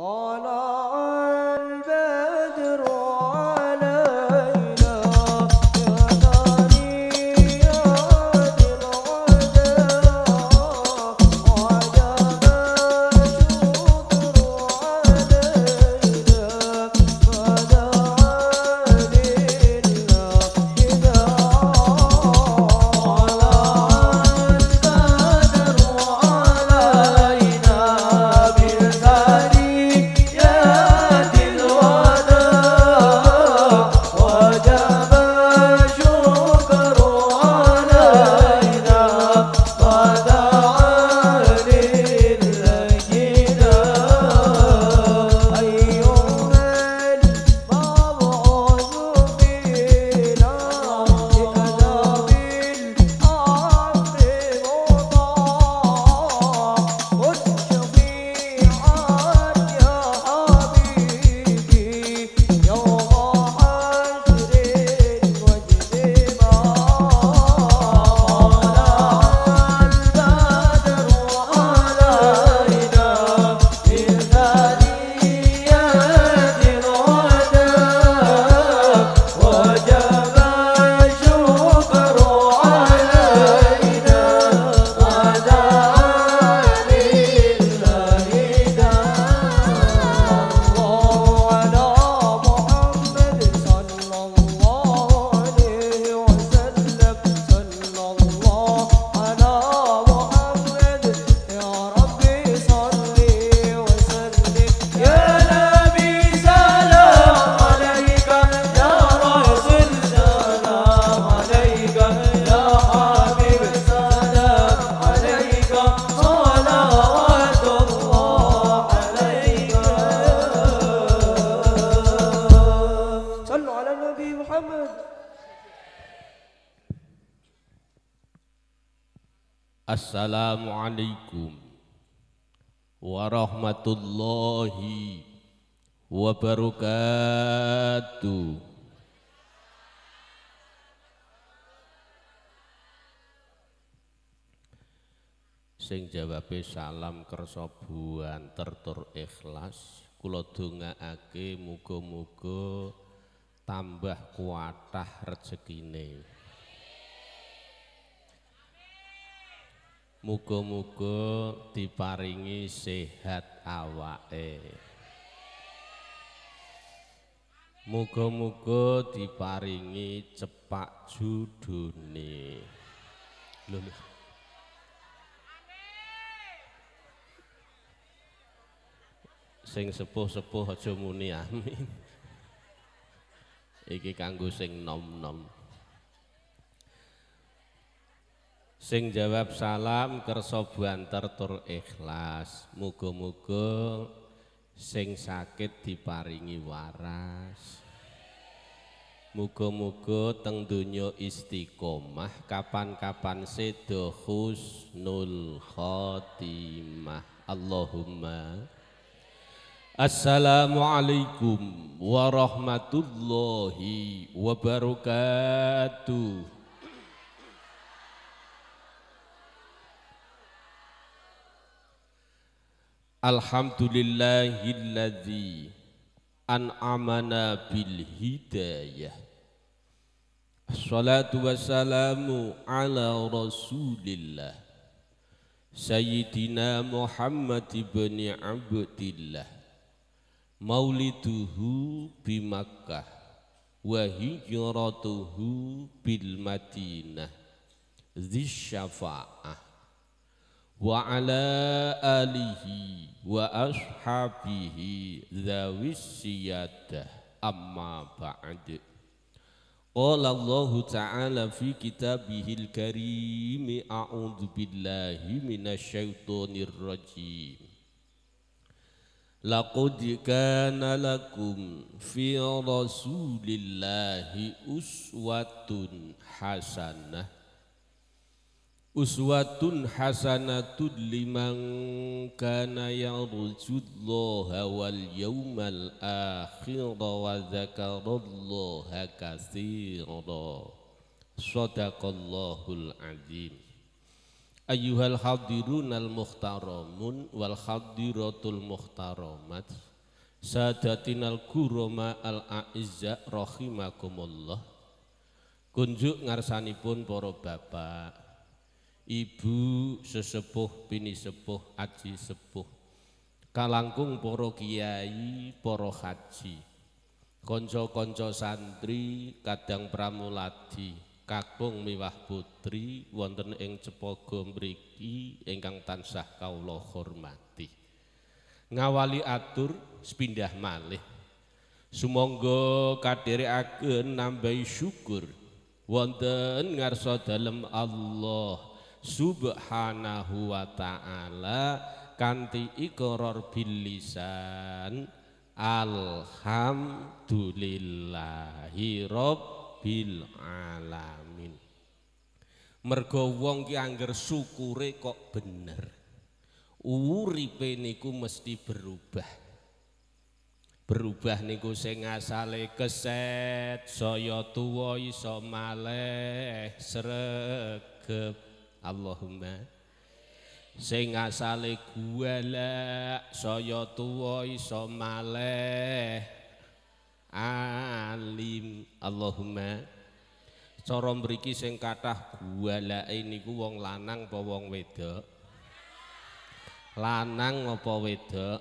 طال salam kersa tertur tur ikhlas kula ake muga-muga tambah kuatah rezekine muga-muga diparingi sehat awake muga-muga diparingi cepak judune lho sing sepuh-sepuh aja muni amin iki kanggo sing nom-nom sing jawab salam kerso banter tur ikhlas muga-muga sing sakit diparingi waras Muga-muga teng dunya istiqomah kapan-kapan sedo husnul khotimah. Allahumma Assalamualaikum warahmatullahi wabarakatuh. Alhamdulillahilladzi an'amana bil hidayah. Assalatu wassalamu ala Rasulillah Sayyidina Muhammad ibn Abdillah mauliduhu bi Makkah wa hijratuhu bil Madinah zisyafa'ah wa ala alihi wa ashabihi zawis siyadah amma ba'd Qala Allah Ta'ala fi kitabihil karim a'udzu billahi minasyaitonir rajim Laqad kana lakum fi Rasulillahi uswatun hasanah Uswatun hasanatun liman kana yarjullaha wal yawmal akhir wa dzakarallaha katsira Shadaqallahul azim ayyuhal hadirunal muhtaramun wal hadiratul muhtaramat sadatinal kuroma al a'izza rahimakumullah kunjuk ngarsanipun para bapak ibu sesepuh bini sepuh aji sepuh kalangkung poro kiai poro haji konco-konco santri kadang pramuladi kakbung miwah putri wonten ing cepogo mriki ingkang tansah kawula hormati ngawali atur sepindah malih sumangga kadherekaken nambahi syukur wonten ngarsa dalem Allah subhanahu wa ta'ala kanti ikoror bilisan alhamdulillahi rabbi rabbil alamin. Mergo wong ki anger syukure kok bener. Uripe niku mesti berubah. Berubah niku sing asale keset, saya tuwa iso maleh sregep. Allahumma sing asale gualak saya tuwa iso maleh alim Allahumma cara mriki sing kathah gualake niku wong lanang apa wong wedok lanang apa wedok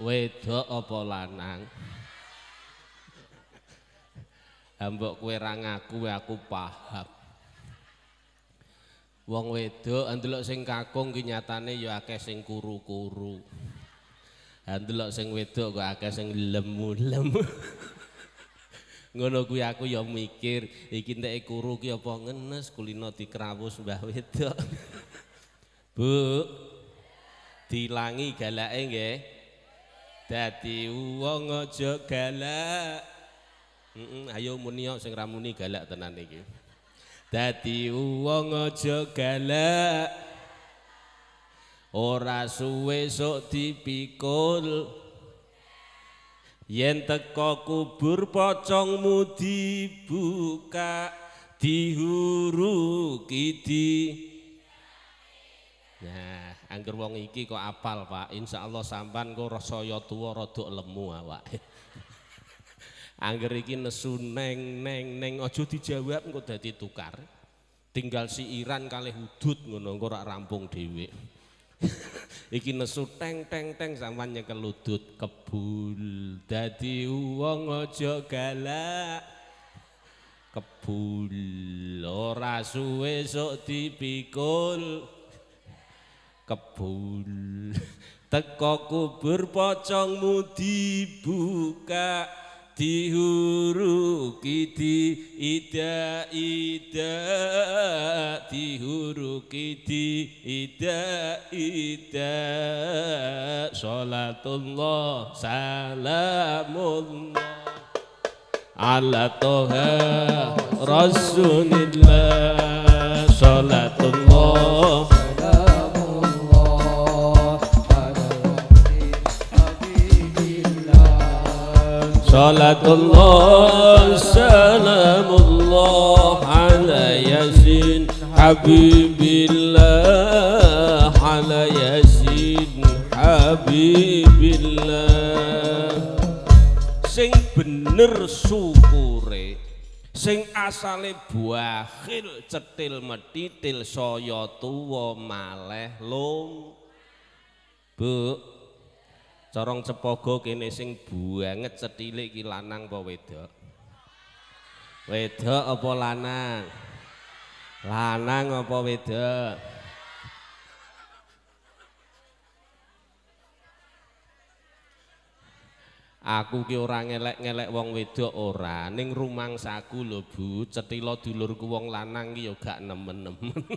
wedok apa lanang ambok kowe ra ngaku aku paham wong wedok ndelok sing kakung ki nyatane ya akeh sing kuru-kuru ndelok sing wedok kok akeh sing lemu-lemu. Ngono kuwi aku ya mikir, iki entek kuru ki apa ngenes kulino dikrawus mbah wedok. Bu. Dilangi galake nggih. Dadi wong aja galak. Mm ayo muni yo sing ramuni galak tenan iki. Dadi wong aja galak. ora suwe sok dipikul yen teko kubur pocongmu dibuka dihuru kidi nah angger wong iki kok apal Pak Insyaallah Allah sampan kok rasaya tua rodok lemu awak angger iki nesu neng neng neng ojo dijawab kok dadi tukar tinggal si Iran kali hudut ngono rampung dhewek iki nesu teng teng teng sampeyan ke ludut kebul dadi wong aja galak kebul ora suwe sok dipikul kebul teko kubur pocongmu dibuka di huru ida Dihuruki di huru ida ida sholatullah salamullah ala toha rasulillah Salatullah صلاه salamullah, سلام الله على ياسين حبيب الله على ياسين حبيب الله سين sing asale buahil cetil metitil saya tuwa malih lung bu corong cepogo kene sing banget cetilik ki lanang apa wedok wedok apa lanang lanang apa wedok aku ki ora ngelek ngelek wong wedok ora ning rumang saku lho bu cetilo dulurku wong lanang ki yo gak nemen-nemen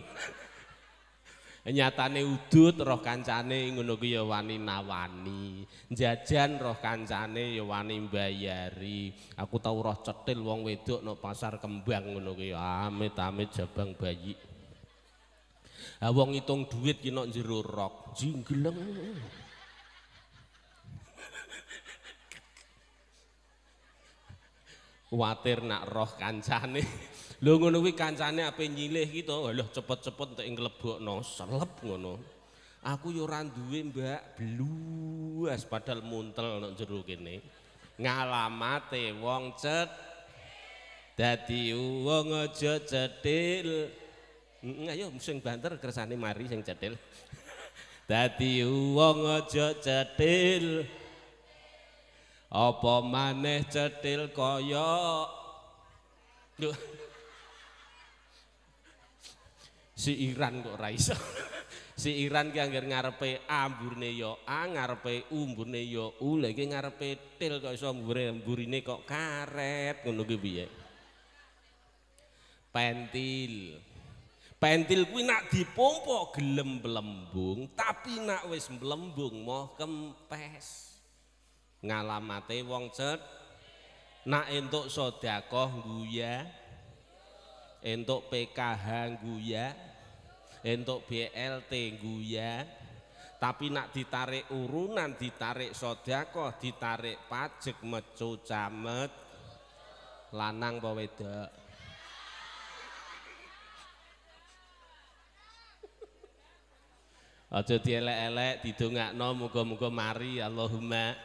nyatane udut roh kancane ngono ku ya wani nawani jajan roh kancane ya wani mbayari aku tau roh cetil wong wedok no pasar kembang ngono ku amit amit jabang bayi ha wong ngitung duit ki nok jero rok jinggleng kuatir nak roh kancane Lho ngono kuwi kancane ape nyilih iki to. Lho cepet-cepet entek nglebokno selep ngono. Aku yo ora duwe, Mbak, blues padal muntel ana jero kene. Ngalamate wong cet. Dadi wong aja cethil. Ayo sing banter kersane mari sing cetil. Dadi wong aja cethil. Apa maneh cetil kaya si Iran kok raisa si Iran ki anggar ngarepe amburne yo A ngarepe umburne yo U lagi ngarepe til kok iso umburne umburine kok karet ngono ki piye pentil pentil kuwi nak dipompa gelem blembung tapi nak wis blembung moh kempes ngalamate wong cet nak entuk sedekah guya entuk PKH guya entuk BLT guya tapi nak ditarik urunan ditarik sodako ditarik pajak mecu camet lanang bawa aja dielek-elek didongakno muga-muga mari Allahumma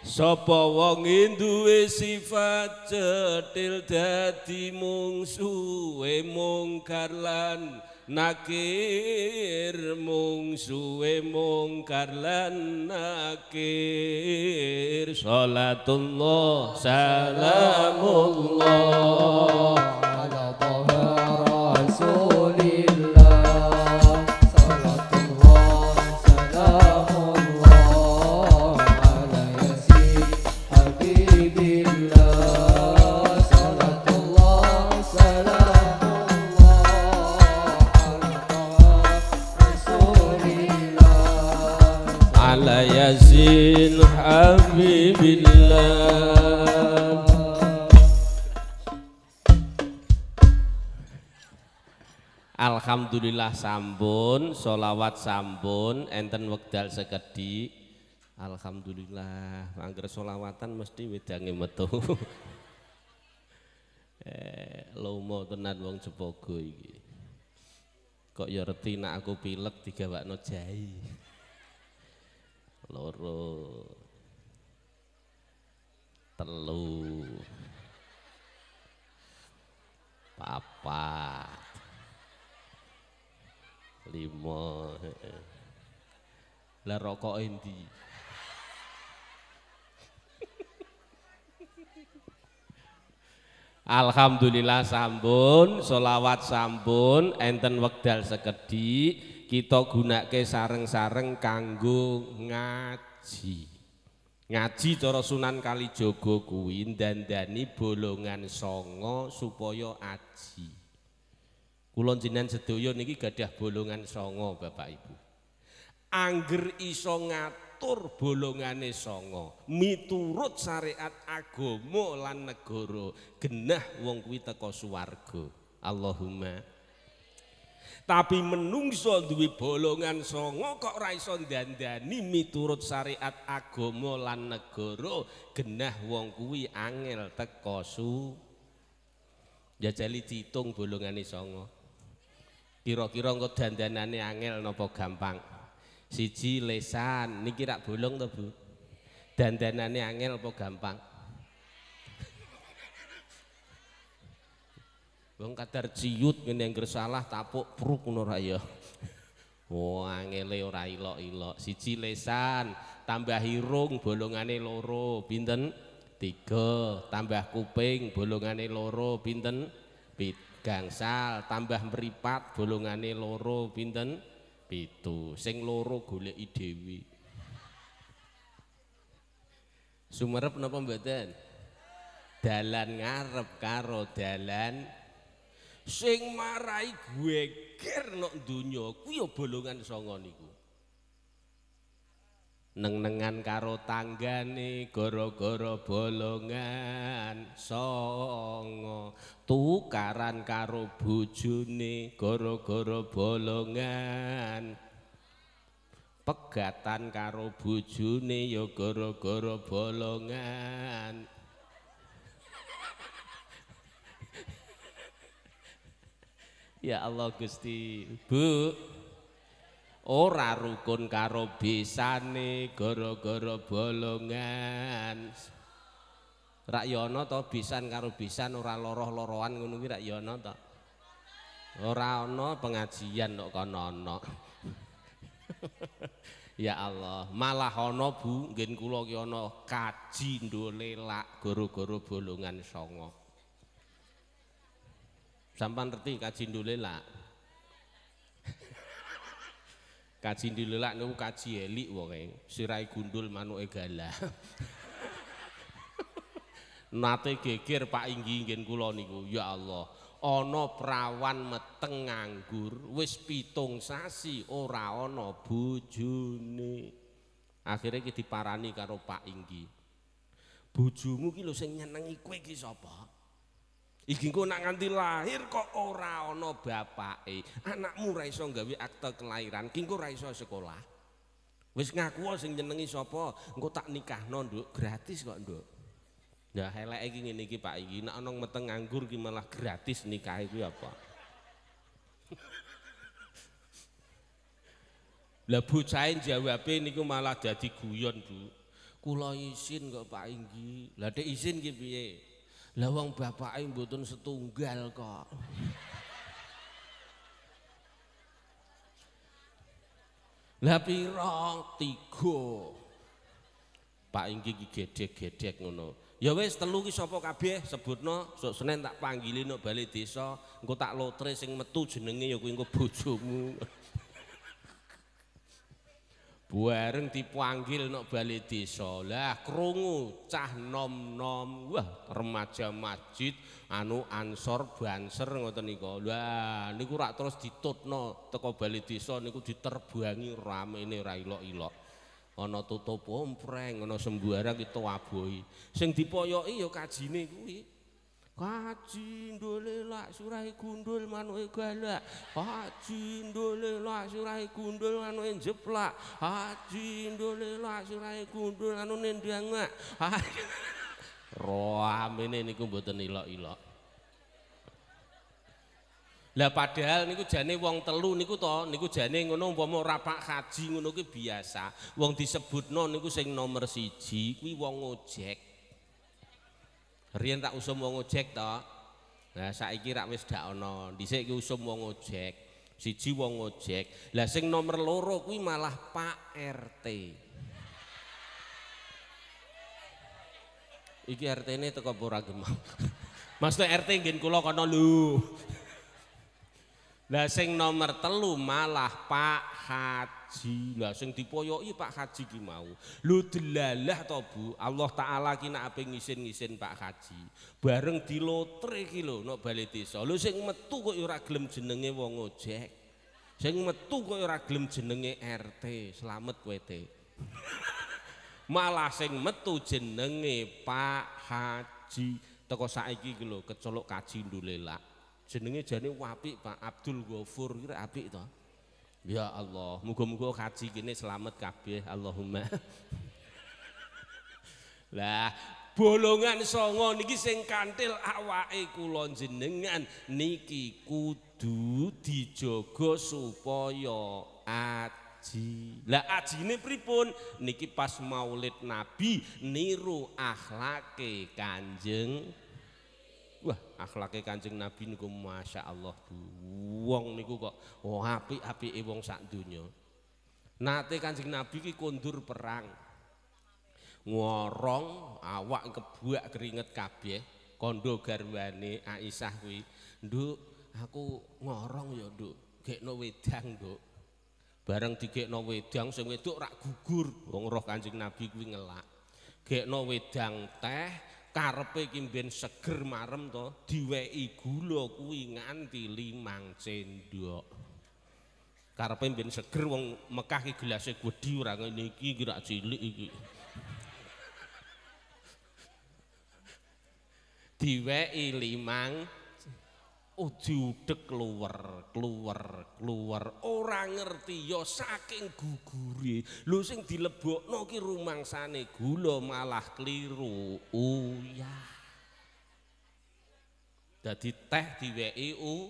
sapa wong duwe sifat cetil dadi mungsuwe mungkar lan nakir mung suwe mungkar lan nakir salatullah salamullah ala habibillah Alhamdulillah sambun, solawat sambun, enten wakdal sekedi. Alhamdulillah, angger solawatan mesti wedangi metu. eh, mau tenan wong Jepogo iki. Kok ya nak aku pilek tiga wakno jahi. Loro telu papa lima lah rokok Alhamdulillah sambun, solawat sambun, enten wekdal sekedhi kita gunake sareng-sareng kanggo ngaji ngaji cara Sunan Kalijogo kuwi ndandani bolongan songo supaya aji Kulon jenengan sedaya niki gadah bolongan songo Bapak Ibu Angger iso ngatur bolongane songo miturut syariat agama lan negara genah wong kuwi teko swarga Allahumma tapi menungso duwe bolongan songo kok raiso dandani miturut syariat agama lan negara genah wong kuwi angel teko su jajali ditung bolongan songo kira-kira kok dandanane angel nopo gampang siji lesan niki rak bolong to bu dandanane angel apa gampang Wong kadar ciyut ngene anger salah tapuk pruk ngono ra ya. Wong oh, angele ora ilok-ilok, siji lesan, tambah irung bolongane loro, pinten? Tiga, tambah kuping bolongane loro, pinten? Pit gangsal, tambah meripat bolongane loro, pinten? Pitu. Sing loro golek dhewe. Sumerep napa mboten? Dalan ngarep karo dalan sing marai gue ger nok dunyo kuyo bolongan songo niku neng-nengan karo tanggane goro-goro bolongan songo tukaran karo bujune goro-goro bolongan pegatan karo bujune ya goro-goro bolongan Ya Allah Gusti, Bu. Ora rukun karo bisane gara-gara bolongan. Rak yono to bisan karo bisan ora loroh-loroan ngono kuwi rak yono to. Ora ana pengajian kok kono ana. Ya Allah, malah ana Bu, nggen kula ki ana kaji ndolelak gara-gara bolongan songo. sampan reti kaji ndulelak kaji ndulelak niku kaji elik wonge sirai gundul manuke galah nate geger Pak Inggi nggen kula niku ya Allah ana prawan meteng nganggur wis pitung sasi ora ana bojone akhirnya iki diparani karo Pak Inggi bojomu ki lho sing nyenengi kowe ki sapa Iki engko nak nganti lahir kok ora ana bapake. Anakmu ra iso gawe akta kelahiran, kingko ra iso sekolah. Wis ngaku wae sing nyenengi sapa, engko tak nikahno, Nduk, gratis kok, Nduk. Ya eleke iki ngene iki, Pak, iki nak ana meteng nganggur iki malah gratis nikah iki apa? Lah bocah jawab niku malah jadi guyon, Bu. Kula isin kok, Pak, iki. Lah dek isin ki piye? Lah wong bapake mboten setunggal kok. Lah pira? Tiga. Pak iki iki gedhek-gedhek ngono. Ya wis telu ki sapa kabeh sebutno sok Senin tak panggilin nang no balai desa, engko tak lotre sing metu jenenge ya kuwi engko bojomu. bareng dipanggil nok balik desa lah krungu cah nom nom wah remaja masjid anu ansor banser ngoten niko lah niku rak terus ditutno teko balik desa niku diterbangi rame ini ra ilok ilok ono tutup ompreng ono sembuara kita waboi sing dipoyoi yo kajine kuwi Kaji ndole lak surai gundul manuke galak. Kaji ndole lak surai gundul manuke jeplak. Kaji ndole lak surai gundul anune ndangak. Roamene niku mboten ilok-ilok. Lah padahal niku jane wong telu niku to niku jane ngono umpama ora pak kaji ngono ki biasa. Wong disebutno niku sing nomor siji kuwi wong ojek. Rian tak usum wong ojek to. Nah saiki rak wis dak ana. Dhisik iki usum wong ojek. Siji wong ojek. Lah sing nomor loro kuwi malah Pak RT. Iki rt ini teko ora gemang. Maksudnya RT nggih kula kono lho. Lah sing nomor telu malah Pak Hat haji lah sing dipoyoki Pak Haji ki mau. Lu delalah to Bu, Allah taala ki nak ape ngisin-ngisin Pak Haji. Bareng dilotre ki lho nak bali desa. Lu sing metu kok ora gelem jenenge wong ojek. Sing metu kok ora gelem jenenge RT, selamat kowe Malah sing metu jenenge Pak Haji. Teko saiki ki lho kecolok kaji ndulelak. Jenenge jane wapik Pak Abdul Ghafur, kira apik to. Ya Allah, muga-muga kaji kene selamat kabeh. Allahumma. Lah, bolongan songo niki sing kantil awake kula jenengan niki kudu dijogo supaya aji. Lah ajine pripun? Niki pas Maulid Nabi niru akhlake Kanjeng wah akhlaknya kancing nabi niku masya Allah wong niku kok oh api api wong sak dunia nate kancing nabi ki kondur perang ngorong awak kebuak keringet kabeh kondo garwane Aisyah kuwi nduk aku ngorong ya nduk gekno wedang nduk bareng digekno wedang sing wedok rak gugur wong roh kancing nabi kuwi ngelak gekno wedang teh karepe iki ben seger marem to diwehi gula kuwi nganti limang cendok karepe ben seger wong Mekah iki gelase gedhi ora ngene iki kira cilik iki diwehi limang Oh diudek keluar, keluar, keluar. Orang ngerti ya saking guguri Lu sing dilebokno ki rumangsane gula malah keliru. Uyah. Dadi teh diweki u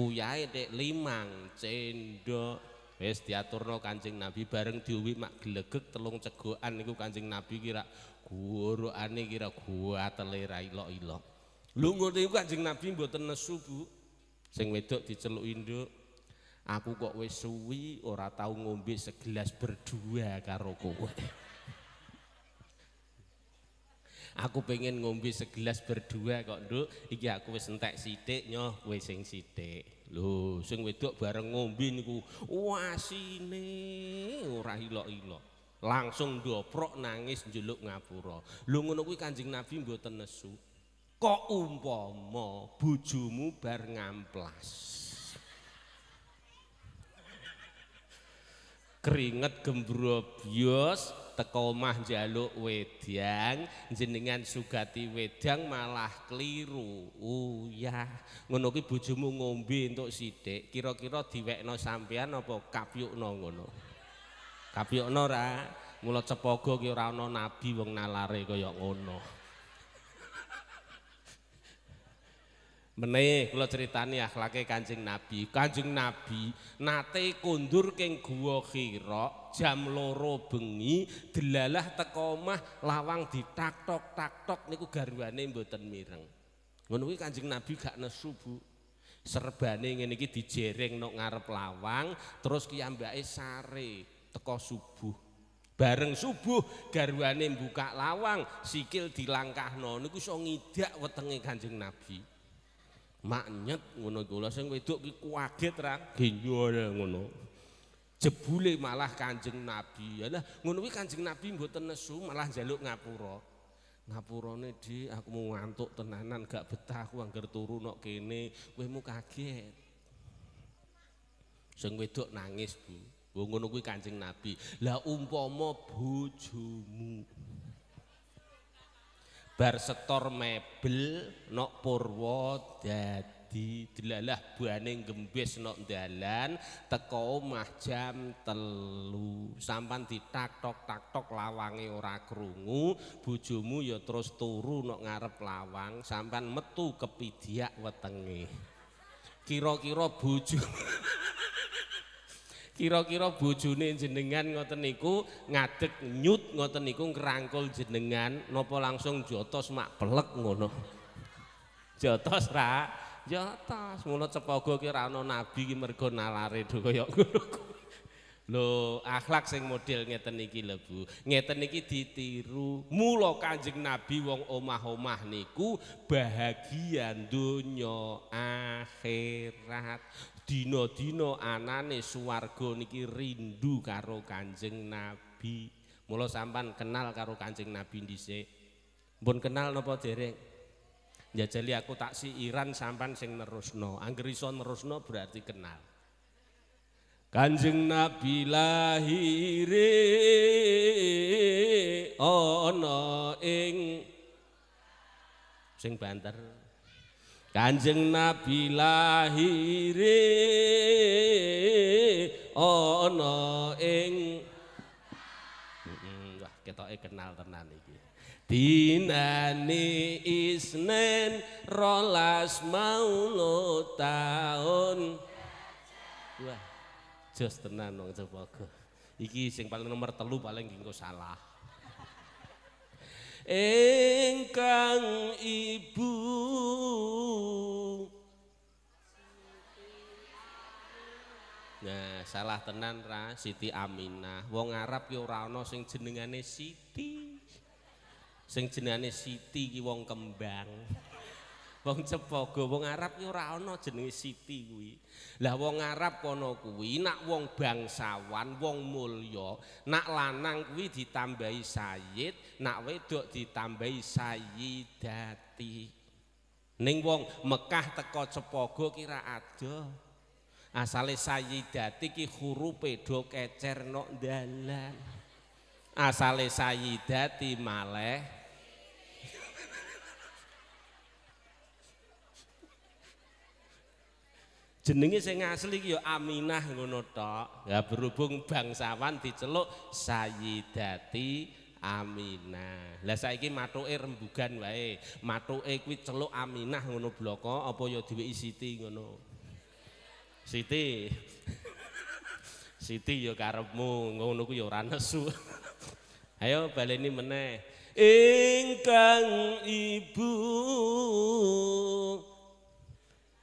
uyahe dek limang cendok. Wis diaturno Kanjeng Nabi bareng diuwi mak glegek telung cegokan niku Kanjeng Nabi kira gurukane kira gua telera ilok-ilok. Lungguh niku Kanjeng Nabi mboten nesu, Bu. Sing wedok diceluk induk. Aku kok wis suwi ora tahu ngombe segelas berdua karo kowe. Aku pengen ngombe segelas berdua kok, Nduk. Iki aku wis entek sithik, nyoh kowe sing sithik. Lho, sing wedok bareng ngombe niku wasine ora ilok-ilok. Langsung doprok nangis njuluk ngapura. Lho ngono kuwi Kanjeng Nabi mboten nesu. kok umpama bojomu bar ngamplas keringet gembro bios teko omah njaluk wedang jenengan sugati wedang malah keliru uyah oh, ngono ki bojomu ngombe entuk sithik kira-kira diwekno sampean apa kapyukno ngono kapyukno ra mula cepogo ki ora ana nabi wong nalare kaya ngono Meneh kula critani akhlake Kanjeng Nabi. Kanjeng Nabi nate kondur keng gua Khira jam loro bengi delalah teko omah lawang ditaktok taktok niku garwane mboten mireng. Ngono kuwi Kanjeng Nabi gak nesu, Bu. Serbane ngene iki dijering nang ngarep lawang terus ki ambake sare teko subuh. Bareng subuh garwane buka lawang sikil dilangkahno niku iso ngidak wetenge Kanjeng Nabi. Nabi. maknyet ngono iku lha sing wedok ki kuaget ra genjore ngono jebule malah kanjeng nabi ya ngono kuwi kanjeng nabi mboten nesu malah njaluk ngapura ngapurane di aku mau ngantuk tenanan gak betah aku angger turu nok kene kowe mu kaget sing wedok nangis bu wong ngono kuwi kanjeng nabi lah umpama bojomu bar setor mebel nok purwo dadi delalah buane gembes nok dalan teko omah jam telu sampan ditaktok taktok lawange ora krungu bojomu ya terus turu nok ngarep lawang sampan metu kepidiak wetenge kira-kira bojomu kira-kira bojone jenengan ngoten niku ngadek nyut ngoten niku ngrangkul jenengan nopo langsung jotos mak pelek ngono jotos ra jotos mulo cepogo ki ra ana nabi ki mergo nalare kaya ngono lho akhlak sing model ngeten iki lho Bu ngeten iki ditiru mulo Kanjeng Nabi wong omah-omah niku bahagia donya akhirat dina-dina anane suwarga niki rindu karo Kanjeng Nabi. Mula sampan kenal karo Kanjeng Nabi dhisik. Mpun kenal napa dereng? Njajali aku tak siiran sampan sing nerusno. Angger iso nerusno berarti kenal. Kanjeng Nabi lahir ana ing sing banter Kanjeng Nabi lahir ana ing wah ketoke kenal tenan iki. dinani Isnin rolas Maulud taun. Wah, jos tenan wong Jawa. Iki sing paling nomor telu paling engko salah. engkang ibu Siti Nah, salah tenan ra Siti Aminah. Wong Arab ki ora ana sing jenengane Siti. Sing jenengane Siti ki wong kembang. wong cepogo wong Arab ki ora ana jenenge Siti kuwi. Lah wong Arab kono kuwi nak wong bangsawan, wong mulya, nak lanang kuwi ditambahi Sayyid, nak wedok ditambahi Sayyidati. Ning wong Mekah teko cepogo kira ada. Asale Sayyidati ki hurufe do kecer nok dalan. Asale Sayyidati maleh jenenge sing asli ki ya Aminah ngono tok. Ya berhubung bangsawan diceluk sayidati Aminah. Lah saiki matuke rembugan wae. Matuke kuwi celuk Aminah ngono bloko apa ya diweki Siti ngono. Siti. Siti ya karepmu ngono kuwi ya ora nesu. Ayo baleni meneh. Ingkang ibu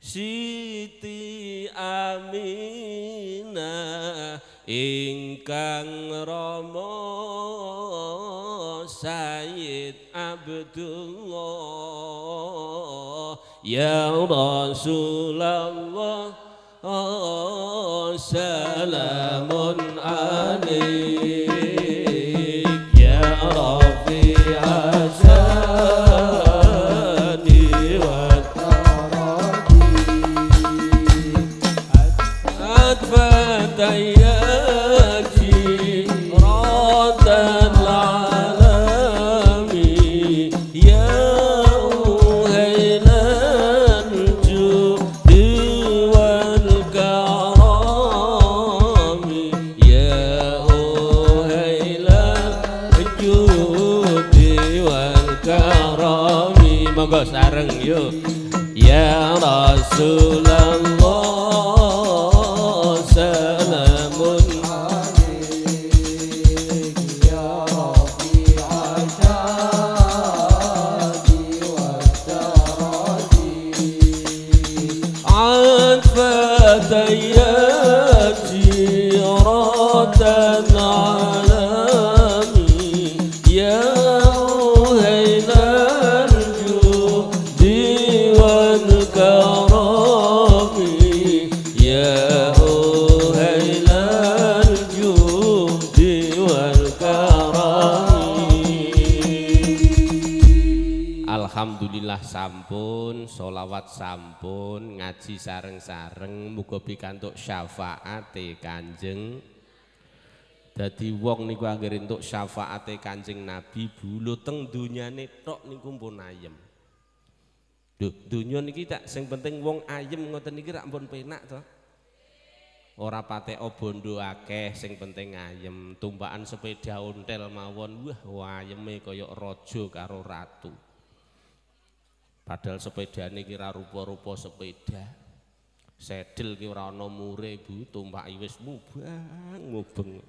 Siti Aminah ingkang Rama Sayyid Abdullah ya Rasulullah oh, salamun alaikum sampun, solawat sampun, ngaji sareng-sareng, muga pikantuk syafaate Kanjeng. Dadi wong niku anggar entuk syafaate Kanjeng Nabi bulu teng dunyane tok niku pun ayem. Duh, dunya niki tak sing penting wong ayem ngoten niki rak mbon penak to. Ora patek obondo akeh, sing penting ayem, tumbakan sepeda ontel mawon, wah ayeme kaya raja karo ratu. Padahal sepeda ini kira rupa-rupa sepeda. Sedil kira ana mure Bu, tumpak wis mubang ngobeng.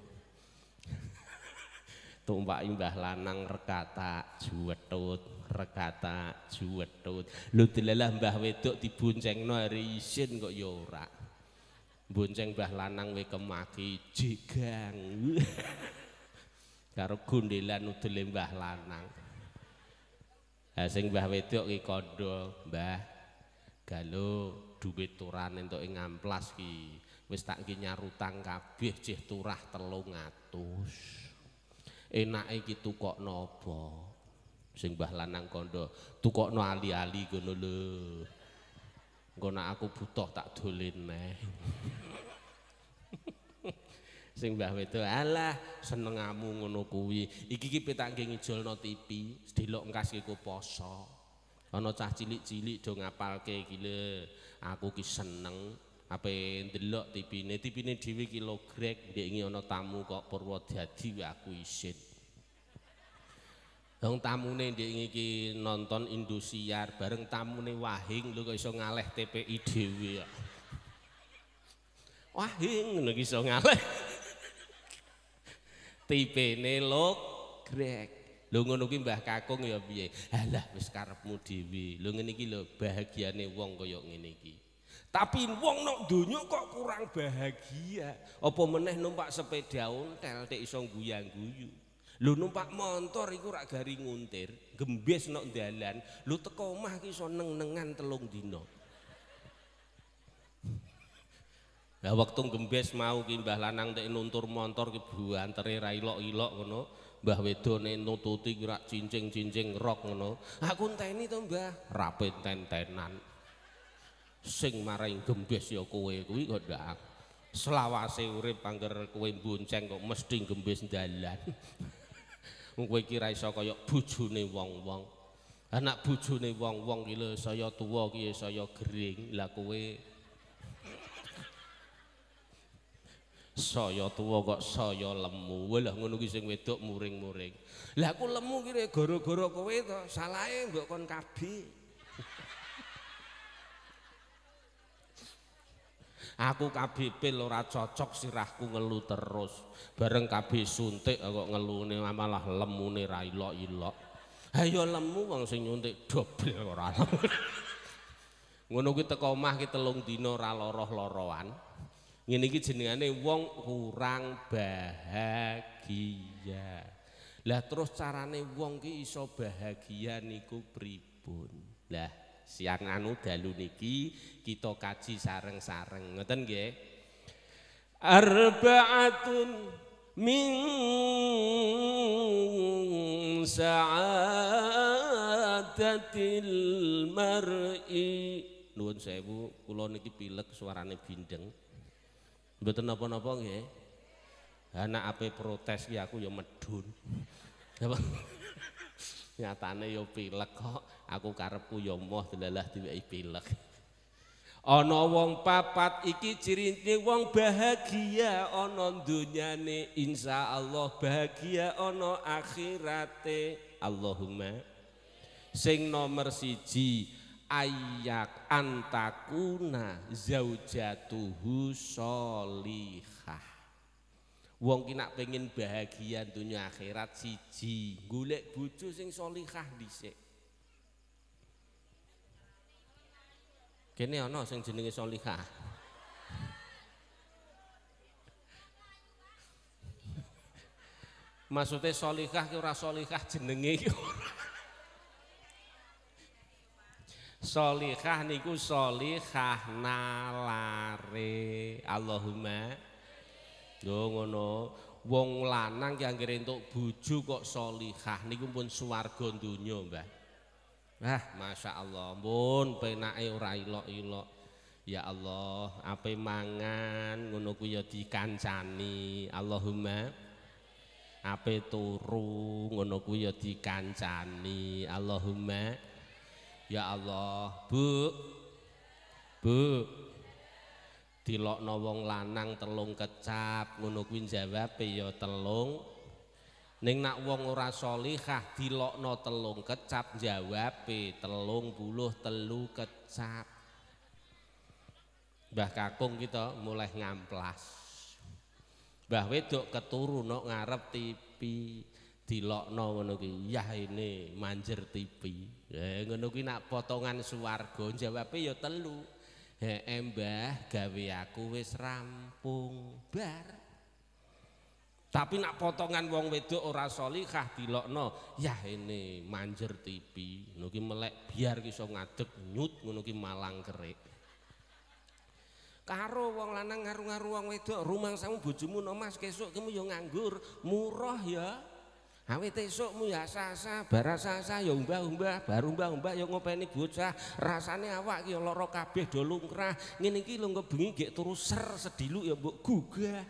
Tumpak imbah lanang rekata juwetut, rekata juwetut. Lho delalah Mbah Wedok diboncengno hari isin kok ya ora. Bonceng Mbah Lanang we kemaki jigang. Karo gondelan udele Mbah Lanang. sing Mbah Wedok ki kandha, Mbah galo dhuwit turan entuk ing amplas ki. Wis tak ki nyarutang kabeh cih turah 300. Enake ki tukokno apa? Sing Mbah Lanang kandha, tukokno ali-ali ngono lho. Engko aku butuh tak dolen neh. sing mbah wedo alah senengamu ngono kuwi iki iki petak nggih ijolno TV sedelok engkaske ku poso ana cah cilik-cilik do ngapalke iki aku ki seneng ape delok tipine tipine dhewe ki logrek ndek ngi ana tamu kok purwa dadi aku isin Wong tamune ndek iki nonton Indosiar bareng tamune wahing lho kok iso ngaleh TPI dhewe kok. Wahing lho iso ngaleh. tipene logrek. Lho ngono kuwi Mbah Kakung ya piye? Alah wis karepmu dhewe. Lho ngene iki lho bahagiane wong kaya ngene iki. Tapi wong nok donya kok kurang bahagia. Apa meneh numpak sepeda ontel tek iso guyang-guyu. Lho numpak motor iku rak gari nguntir, gembes nok dalan. Lho teko omah iki iso neng-nengan telung dina. Lah waktu gembes mau ki Mbah Lanang tek nuntur montor ki Bu antere ra ilok-ilok ngono. Mbah wedone nututi ki cincing-cincing rok ngono. Aku enteni to Mbah, rapi tentenan. Sing maring gembes ya kowe kuwi kok ndak. Selawase urip anggar kowe bonceng kok mesti gembes dalan. Wong kowe ki ra iso kaya bojone wong-wong. Anak bojone wong-wong ki saya tuwa ki saya gering. Lah kowe saya tuwa kok saya lemu lha ngono ki sing wedok muring-muring lha aku lemu ki gara-gara kowe to salahe mbok kon kabi aku kabi pil ora cocok sirahku ngelu terus bareng kabi suntik kok ngelune malah lemune ra ilok-ilok ayo lemu wong sing nyuntik dobel ora ngono ki teko omah ki telung dina ra lara-laroan ngene iki jenengane wong kurang bahagia. Lah terus carane wong ki iso bahagia niku pripun? Lah siang anu dalu niki kita kaji sareng-sareng. Ngoten nggih. Arba'atun min sa'adatil mar'i. Nuwun sewu, kula niki pilek suarane bindeng. Mboten apa-apa nggih. Anak ape protes ki aku ya medhun. Napa? Nyatane ya pilek kok, aku karepku ya moh delalah diwehi pilek. Ana wong papat iki ciri-ciri wong bahagia ana donyane insyaallah bahagia ana akhirate. Allahumma sing nomor siji ayak antakuna zaujatuhu sholihah wong ki nak pengin bahagia dunia akhirat siji golek bojo sing sholihah dhisik kene ana sing jenenge sholihah maksudnya sholihah ki ora sholihah jenenge ki Solihah niku solihah nalare Allahumma Duh ngono Wong lanang yang kira untuk buju kok solihah Niku pun suarga dunia mbah Nah Masya Allah pun penae ora ilok ilok Ya Allah ape mangan ngono ku ya dikancani Allahumma ape turu ngono ku ya dikancani Allahumma Ya Allah, Bu. Bu. Dilokno wong lanang telung kecap, ngono kuwi jawab ya telung. Ning nak wong ora salihah dilokno telung kecap jawab telung puluh telu kecap. Mbah Kakung kita mulai ngamplas. Mbah wedok keturu nok ngarep tipi. dilokno ngono ki yah ini manjer tipi ya eh, ngono ki nak potongan suwargo jawab ya telu he embah gawe aku wis rampung bar tapi nak potongan wong wedok ora solihah dilokno yah ini manjer tipi ngono ki melek biar iso ngadek nyut ngono ki malang kerik karo wong lanang ngaru-ngaru wong wedok rumah sama bojomu nomas kesuk kamu yo nganggur murah ya Awit esuk mu ya sasa, barasasa ya umbah-umbah, barumbah-umbah ya ngopeni bocah, rasane awak ki lara kabeh do lungkrah. Ngene iki lho kebengi gek turu ser sedilu ya mbok gugah.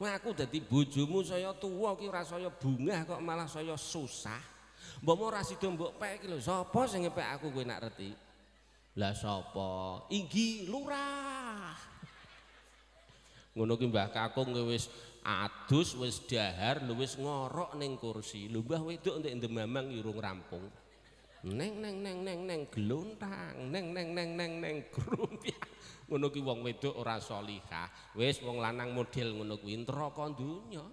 Ku aku dadi bojomu saya tuwa ki ora saya bungah kok malah saya susah. Mbokmu ora sida mbok pek ki lho sapa sing ngepek aku kowe nak reti? Lah sapa? Inggi lurah. Ngono ki Mbah Kakung wis adus wis dahar lu wis ngorok neng kursi mbah wedok untuk ndemamang irung rampung neng neng neng neng neng gelontang neng neng neng neng neng kerupia ngono ki wong wedok ora solika Wis, wong lanang model ngono ki introkon dunyo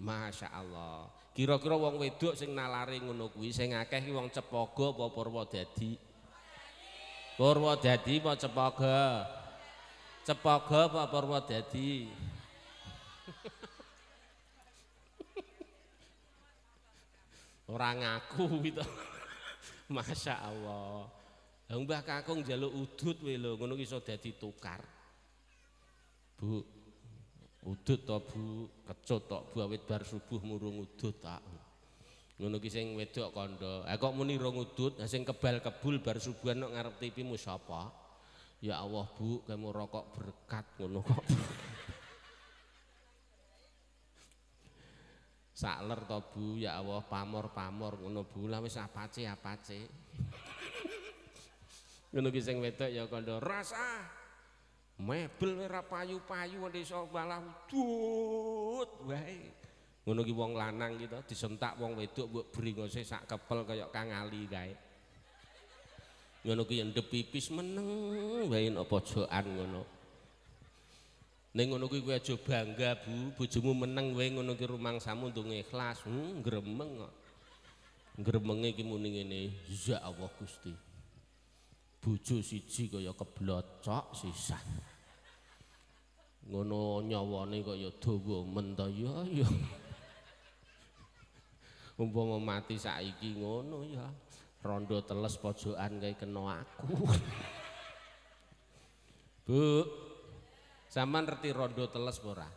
masya allah kira-kira wong wedok sing nalari ngono kuwi sing akeh ki wong cepogo apa purwodadi purwodadi apa cepogo cepogo apa purwodadi orang ngaku itu masya Allah mbah kakung jaluk udut wih lo ngono iso jadi tukar bu udut to bu kecut to bu awit bar subuh murung udut tak ngono ki sing wedok kondo eh kok muni rong udut sing kebal kebul bar subuh nok ngarep tipi musapa ya Allah bu kamu rokok berkat ngono kok sakler to bu ya Allah pamor pamor ngono bu lah wis apace apace ngono ki sing wedok ya kandha rasa mebel ora payu-payu ndek iso malah udut wae ngono ki wong lanang ki to disentak wong wedok mbok bringose sak kepel kaya kang ali kae ngono ki ndep pipis meneng wae nopo jokan ngono Neng ngono kuwi kowe aja bangga, Bu. Bojomu meneng wae ngono ki rumangsamu ndung ikhlas, hmm, gremeng kok. Gremenge ki muni ngene, ya Allah Gusti. Bojo siji kaya cok sisan. Ngono nyawane kaya dawa menta to ya ya. Umpama mati saiki ngono ya. Rondo teles pojokan kae kena aku. Bu, Zaman reti rondo teles ora?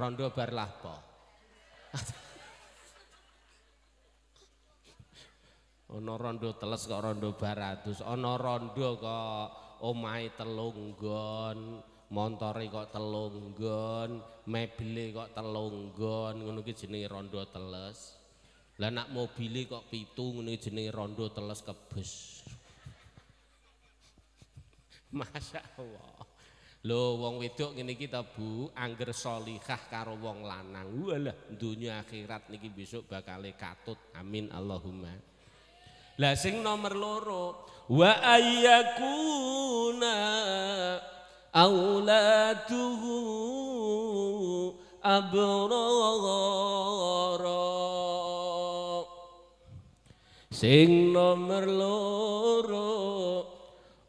Rondo bar lahpo. Ono rondo teles kok rondo baratus, ono rondo kok omai telunggon, montori kok telunggon, mebile kok telunggon, ngono ki rondo teles. Lah nak mobile kok pitu ngono jenenge rondo teles kebus. Masya Allah. Lho wong wedok ngene iki ta Bu, angger salihah karo wong lanang. Walah dunia akhirat niki besok bakale katut. Amin Allahumma. Lah sing nomor loro wa ayyakuna auladuhu abrara sing nomor loro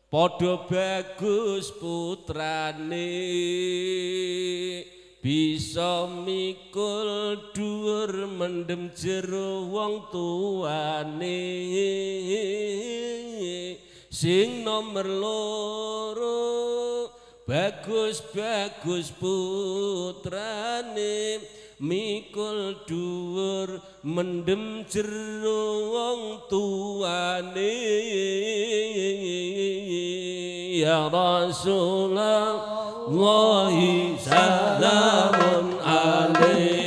Podo bagus putrane bisa mikul dhuwur mendem jero wong tuane sing nomer loro bagus bagus putrane mikul dhuwur mendem jero wong tuane ya rasulullah wa salamun alaihi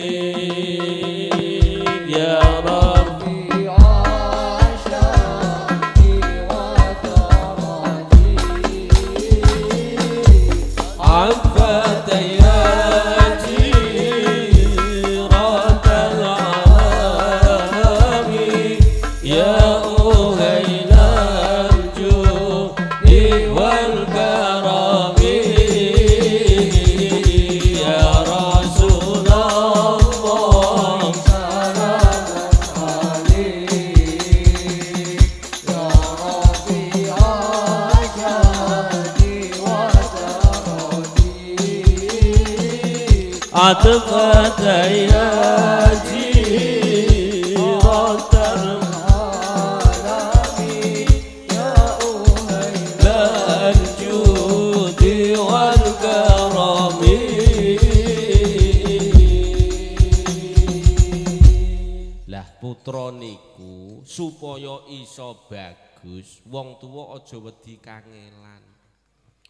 supaya iso bagus wong tuwa aja wedi kangelan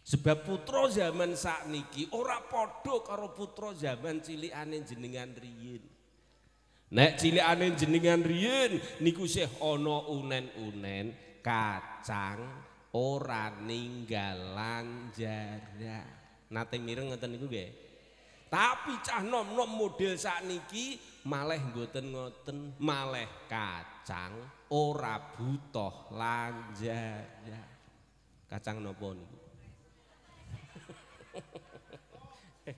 Sebab putra zaman saat niki ora podo karo putra zaman cilik anin jenengan riyin. Nek cilik anin jenengan riyin niku sih ana unen-unen kacang ora ninggalan jara. Nate mireng ngeten niku nggih. Tapi cah nom-nom model sakniki malah ngoten ngoten malah kacang ora butuh lanjara. Kacang nopo niku?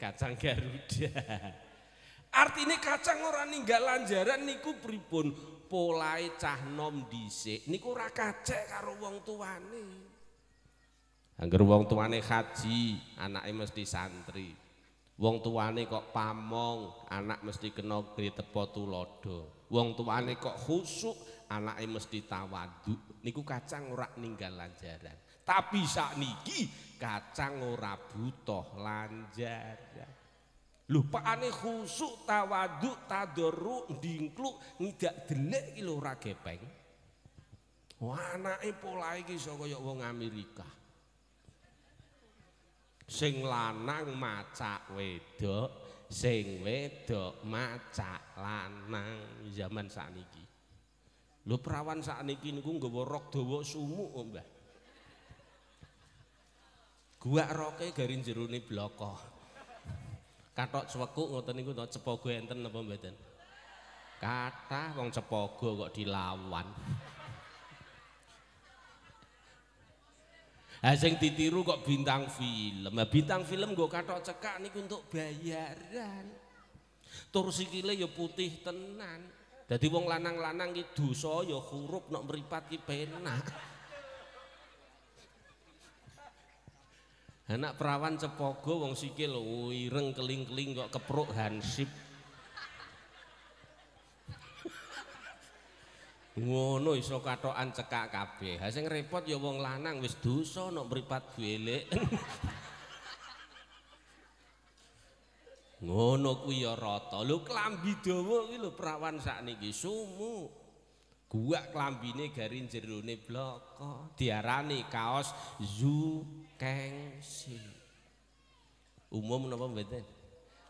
kacang Garuda artinya kacang orang ninggal lanjaran niku pripun polai cah nom disik niku rakace karo wong tuwane Angger wong tuwane haji anaknya mesti santri wong tuwane kok pamong anak mesti kena kritepo tulodo wong tuwane kok khusuk anaknya mesti tawaduk niku kacang orang ninggal lanjaran tapi sakniki kacang ora butuh lanjar. lupa ane khusuk tawaduk tadoru dingkluk ngidak delek iki lho ora gepeng anake pola iki iso kaya wong Amerika sing lanang maca wedok sing wedok maca lanang zaman sakniki lho perawan sakniki niku nggawa rok dawa sumuk Mbah gua roke garin jeru ini bloko. Katok cepoku ngoten niku to cepogo enten apa mboten? Katah wong cepogo kok dilawan. Ah sing ditiru kok bintang film. bintang film gua katok cekak niku untuk bayaran. Tur sikile ya putih tenan. Jadi wong lanang-lanang ki dosa ya huruf nok mripat ki penak. anak perawan cepogo wong sikil oh, ireng keling keling kok kepruk hansip ngono iso katokan cekak kabeh hasil repot ya wong lanang wis dosa no beripat gwele ngono ku ya rata lu kelambi dawa ini lu perawan sak niki sumu gua kelambine garin jerone bloko diarani kaos zoo kengsi umum napa mboten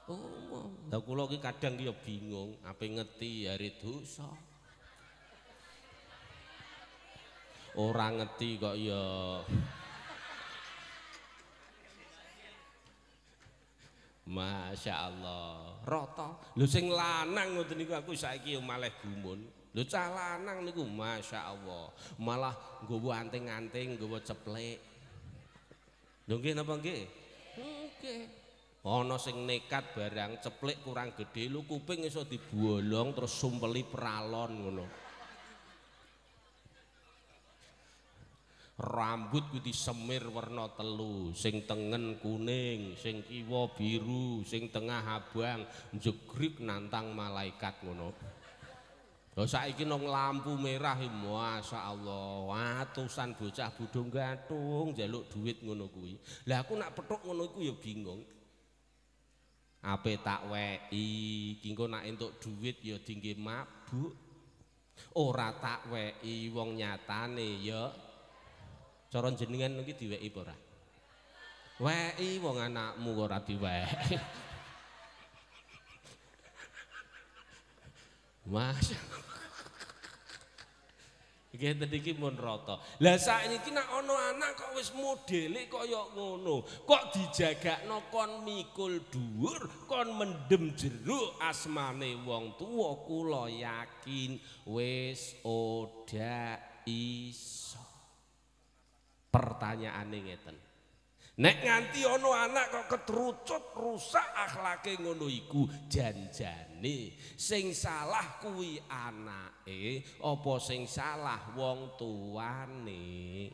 umum lha kula iki kadang ya bingung ape ngeti hari dosa orang ngeti kok ya Masya Allah roto lu sing lanang ngoten niku aku saiki malah gumun lu cah lanang niku Masya Allah malah gue anting-anting gue ceplek Nggih napa nggih? Nggih. Ana sing nekat barang ceplik kurang gede lu kuping iso dibolong terus sumpeli pralon ngono. Rambut ku disemir warna telu, sing tengen kuning, sing kiwa biru, sing tengah abang, njegrik nantang malaikat ngono. Lah saiki nang lampu merah iki masyaallah, atusan bocah budung gatung njaluk duit ngono kuwi. Lah aku nak petuk ngono iku ya bingung. Ape tak wei, kingko nak entuk duit ya dingge mabuk. Ora tak wei wong nyatane ya cara jenengan iki diweki apa ora? Wei wong anakmu ora diweki. Masya Allah. Gak tadi ki Lah saya ini nak ono anak kok wis modeli kok ngono. Kok dijaga kon mikul dur, kon mendem jeruk asmane wong tua kulo yakin wis oda iso. Pertanyaan ini Nek nganti ono anak kok keterucut rusak akhlake ngono iku janjane sing salah kuwi anake apa sing salah wong tuane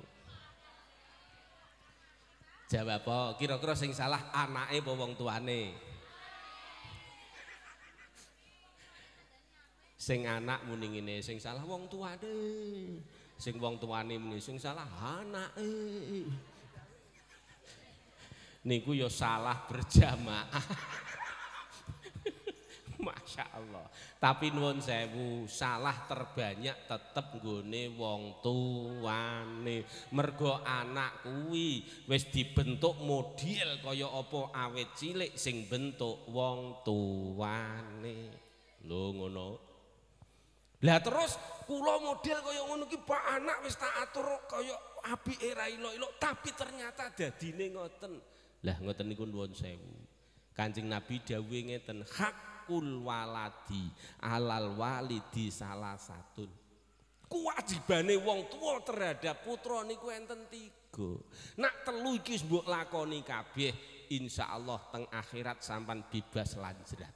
Jawab apa oh, kira-kira sing salah anake apa wong tuane Sing anak muni ngene sing salah wong tuane sing wong tuane muni sing salah anake eh. niku ya salah berjamaah Masya Allah tapi nuwun sewu salah terbanyak tetep nggone wong tuane mergo anak kuwi wis dibentuk model kaya apa awet cilik sing bentuk wong tuane lho ngono lah terus kula model kaya ngono ki anak wis tak atur kaya apike ra ilok-ilok tapi ternyata dadine ngoten Lah ngoten niku nuwun sewu. Kanjeng Nabi dawuhe ngeten, hakul waladi alal walidi salah satu kewajibane wong tua terhadap putra niku enten tiga. Nak telu iki mbok lakoni kabeh insyaallah teng akhirat sampan bebas lanjrat.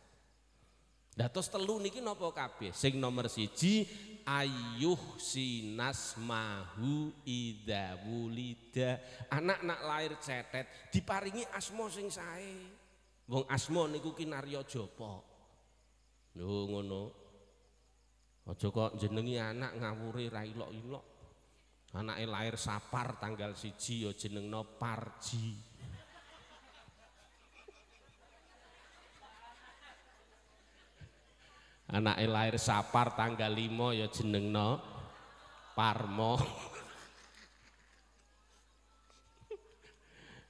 Lah terus telu niki napa kabeh? Sing nomor siji ayuh sinas mahu ida wulida anak nak lahir cetet diparingi asmo sing sae wong asmo niku kinaryo jopo lho ngono ojo kok jenengi anak ngawuri ra ilok ilok anaknya lahir sapar tanggal siji yo jeneng parji anak lahir sapar tanggal 5 ya jeneng no parmo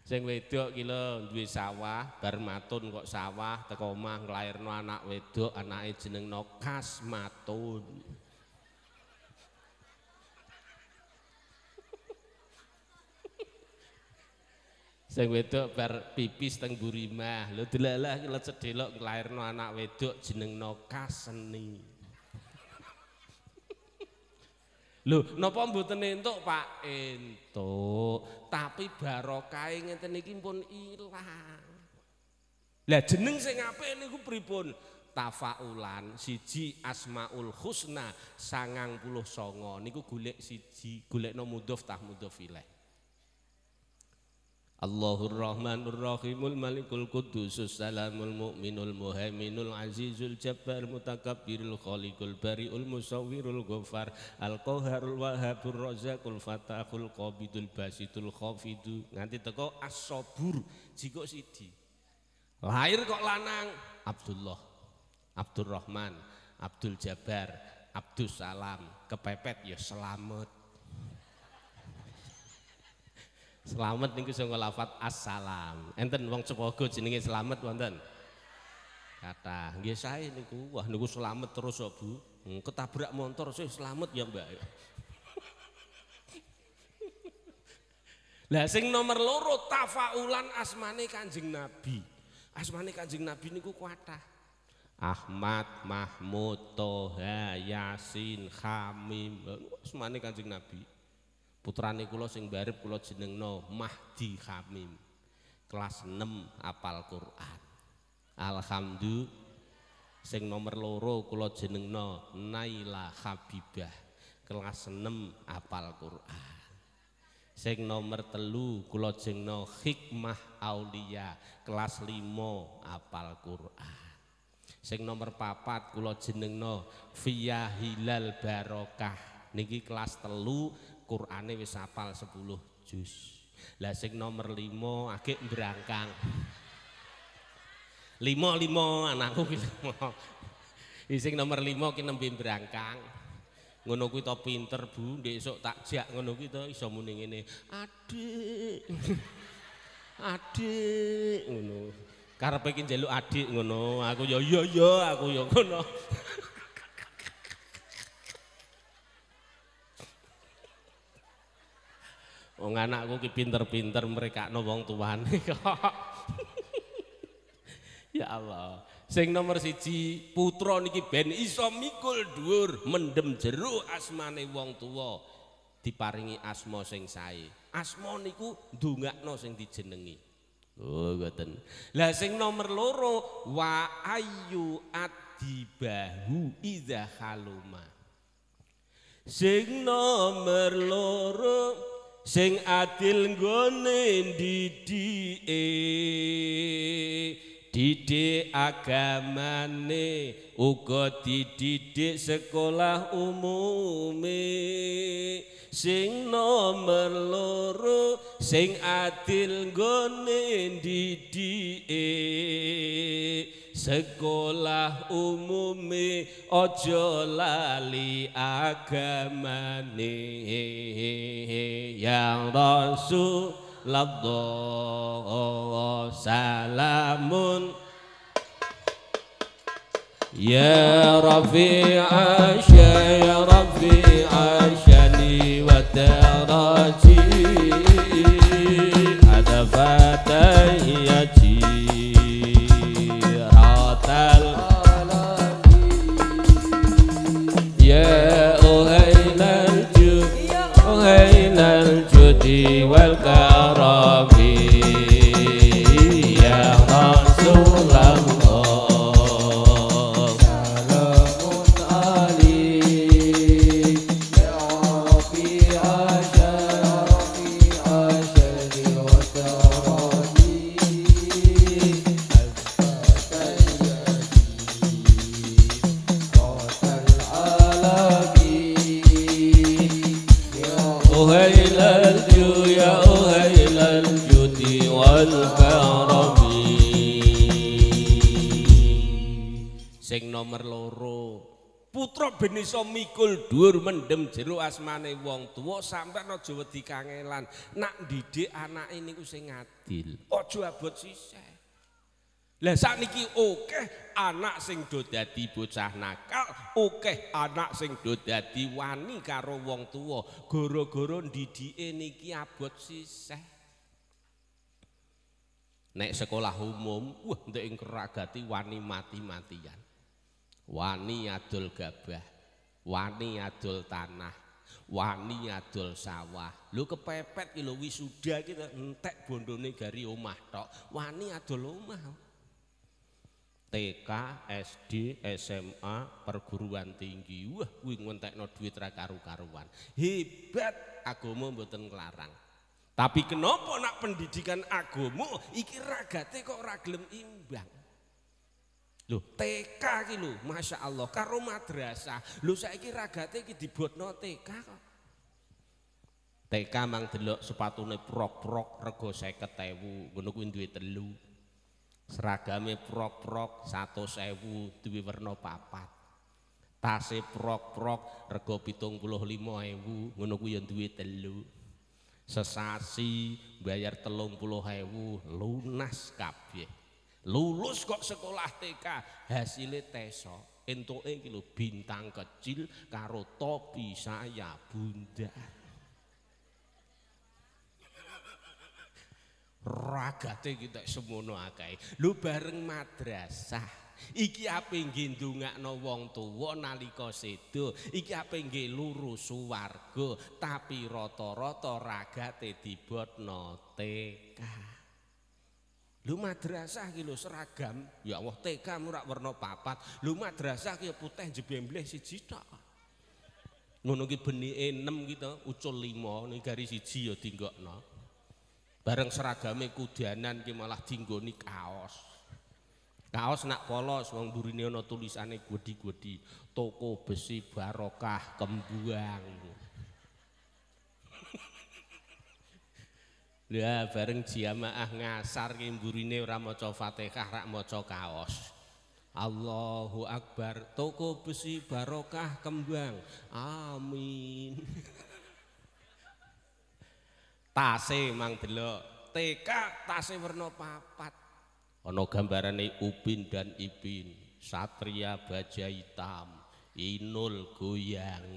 sing wedok kilo duwe sawah bermatun kok sawah teko omah nglairno anak wedok anake jeneng no kasmatun sing wedok bar pipis teng burimah lho delalah iki lecet delok nglairno anak wedok jenengno Kaseni Lho napa mboten entuk Pak entuk tapi barokahe ngeten iki pun ilang Lah jeneng sing apik niku pripun tafaulan siji asmaul husna sangang puluh songo niku gulek siji gulek no mudof tah mudof ilah Allahur Rahmanur Rahimul Malikul Qudusus Salamul Mu'minul Muhaiminul Azizul Jabbar Mutakabbirul Khaliqul Bariul Musawwirul Ghaffar Al Qaharul Wahhabur Razzaqul Fatahul Qabidul Basitul Khafidu nganti teko as-sabur jiko sidi lahir kok lanang Abdullah Abdurrahman Abdul Jabbar Abdus Salam kepepet ya selamat Selamat niku sing lafat assalam. Enten wong Cepogo jenenge selamat wonten. Kata, nggih sae niku. Wah niku selamat terus kok, Bu. Hmm, ketabrak motor sih selamat ya, Mbak. Lah sing nomor loro tafaulan asmane Kanjeng Nabi. Asmane Kanjeng Nabi niku kuatah. Ahmad, Mahmud, Toha, Yasin, Hamim. Asmane Kanjeng Nabi. putrane kula sing barep kula jenengno Mahdi Hamim kelas 6 apal Quran alhamdulillah sing nomor loro kula jenengno Naila Habibah kelas 6 apal Quran sing nomor telu kula jenengno Hikmah Aulia kelas 5 apal Quran sing nomor papat kula jenengno via hilal barokah niki kelas telu Qurane wis hafal 10 juz. Lah sing nomor 5 agek brangkang. 5 5 anakku ki. Sing nomor 5 ki nembe brangkang. Ngono kuwi to pinter Bu, esok tak jak ngono kuwi to iso muni ngene. Adik. Adik ngono. Karepe ki njeluk adik ngono. Aku yo yo yo aku yo ngono. Wong oh, anakku ki pinter-pinter mrekakno wong tuane kok. ya Allah. Sing nomor siji putra niki ben iso mikul dhuwur mendem jero asmane wong tuwa diparingi asma sing sae. Asma niku ndongakno sing dijenengi. Oh, goten. Lah sing nomor loro wa ayu adibahu iza haluma. Sing nomor loro sing adil nggone didike Didi' agamane uga dididik sekolah umume sing nomer loro sing adil nggone didike sekolah umumi ojo lali agamani yang rasulullah Sallamun ya rafi asya ya rafi asyani wa darajin mendem jeruk asmane wong tua sampai no jawa dikangelan nak didik anak ini sing ngadil ojo abot sise lah saat niki oke anak sing do dadi bocah nakal oke anak sing do dadi wani karo wong tua goro-goro didik niki abot sise Nek sekolah umum, wah, untuk ingkrak wani mati-matian, wani adul gabah, wani adol tanah wani adol sawah lu kepepet ilo wisuda kita entek bondone gari omah tok wani adol omah TK, SD, SMA, perguruan tinggi wah kuwi ngentekno duit ra karu-karuan hebat agama mboten nglarang tapi kenapa nak pendidikan agama iki ragate kok ora gelem imbang Lho, TK iki lho, masyaallah, karo madrasah. Lho saiki ragate iki dibotno TK kok. TK mang delok sepatune prok-prok rego 50.000, ngono kuwi duwe telu. Seragame prok-prok 100.000 duwe warna papat. Tase prok-prok rego 75.000, ngono kuwi ya duwe telu. Sesasi bayar 30.000 lunas kabeh. lulus kok sekolah TK hasilnya teso entuk iki lho bintang kecil karo topi saya bunda ragate kita semono akeh lu bareng madrasah iki ape nggih ndongakno wong tuwa nalika sedo iki ape nggih lurus suwarga tapi rata-rata ragate dibotno TK Lu madrasah ki lho seragam, ya Allah TK murak warna papat. Lu madrasah ki putih jebembleh siji tok. Ngono ki benike 6 ki to, ucul 5 ning garis siji ya dinggokno. Bareng seragame kudianan ki malah dinggoni kaos. Kaos nak polos wong burine ana tulisane gudi-gudi, toko besi barokah kembuang. Gitu. Ya bareng jamaah ngasar ki mburine ora maca Fatihah rak maca kaos. Allahu Akbar, toko besi barokah kembang. Amin. Tase mang delok, TK tase werna papat. Ana gambarane Upin dan Ipin, Satria baja hitam, Inul goyang.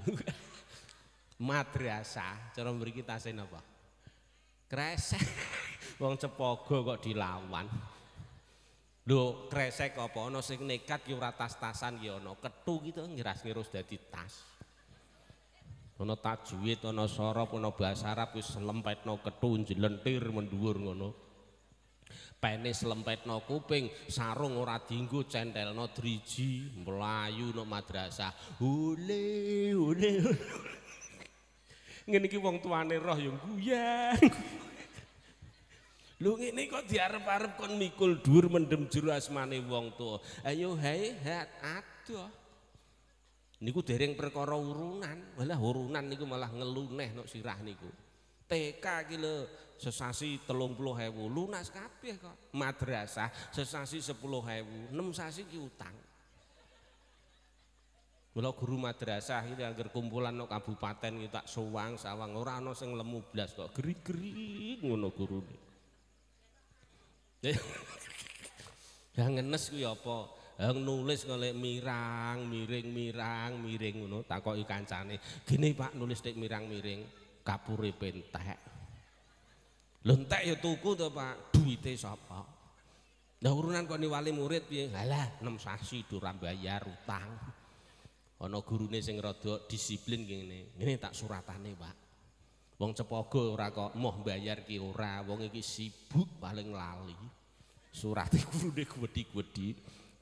Madrasah, cara mriki tase napa? kresek wong cepogo kok dilawan lho kresek apa ana sing nekat ki ora tas-tasan ki ana ketu gitu ngiras-ngirus dadi tas ana tajwid ana sorop ana bahasa Arab wis lempetno ketu jlentir mendhuwur ngono penis lempetno kuping sarung ora dinggo centelno driji mlayu nang madrasah hule, hule. ngene iki wong tuane roh ya guyang. Lho ngene kok diarep-arep kon mikul dhuwur mendem juru asmane wong tuwa. Ayo hei hat aduh. Niku dereng perkara urunan. Walah urunan niku malah ngeluneh nok sirah niku. TK iki lho sesasi 30.000 lunas kabeh kok. Madrasah sesasi 10.000, 6 sasi ki utang. kalau guru madrasah itu yang kumpulan no kabupaten itu tak sewang sawang orang no sing lemu belas kok geri geri ngono guru yang ngenes gue apa yang nulis ngelik mirang miring mirang miring ngono tak kok ikan cane gini pak nulis dek mirang miring kapuri pentek lentek ya tuku tuh pak duitnya siapa nah urunan kok ini wali murid ya halah 6 saksi durang bayar utang ana gurune sing rada disiplin ngene ngene tak suratane Pak wong cepogo ora kok moh mbayar ki ora wong iki sibuk paling lali surate gurune gwedi-gwedi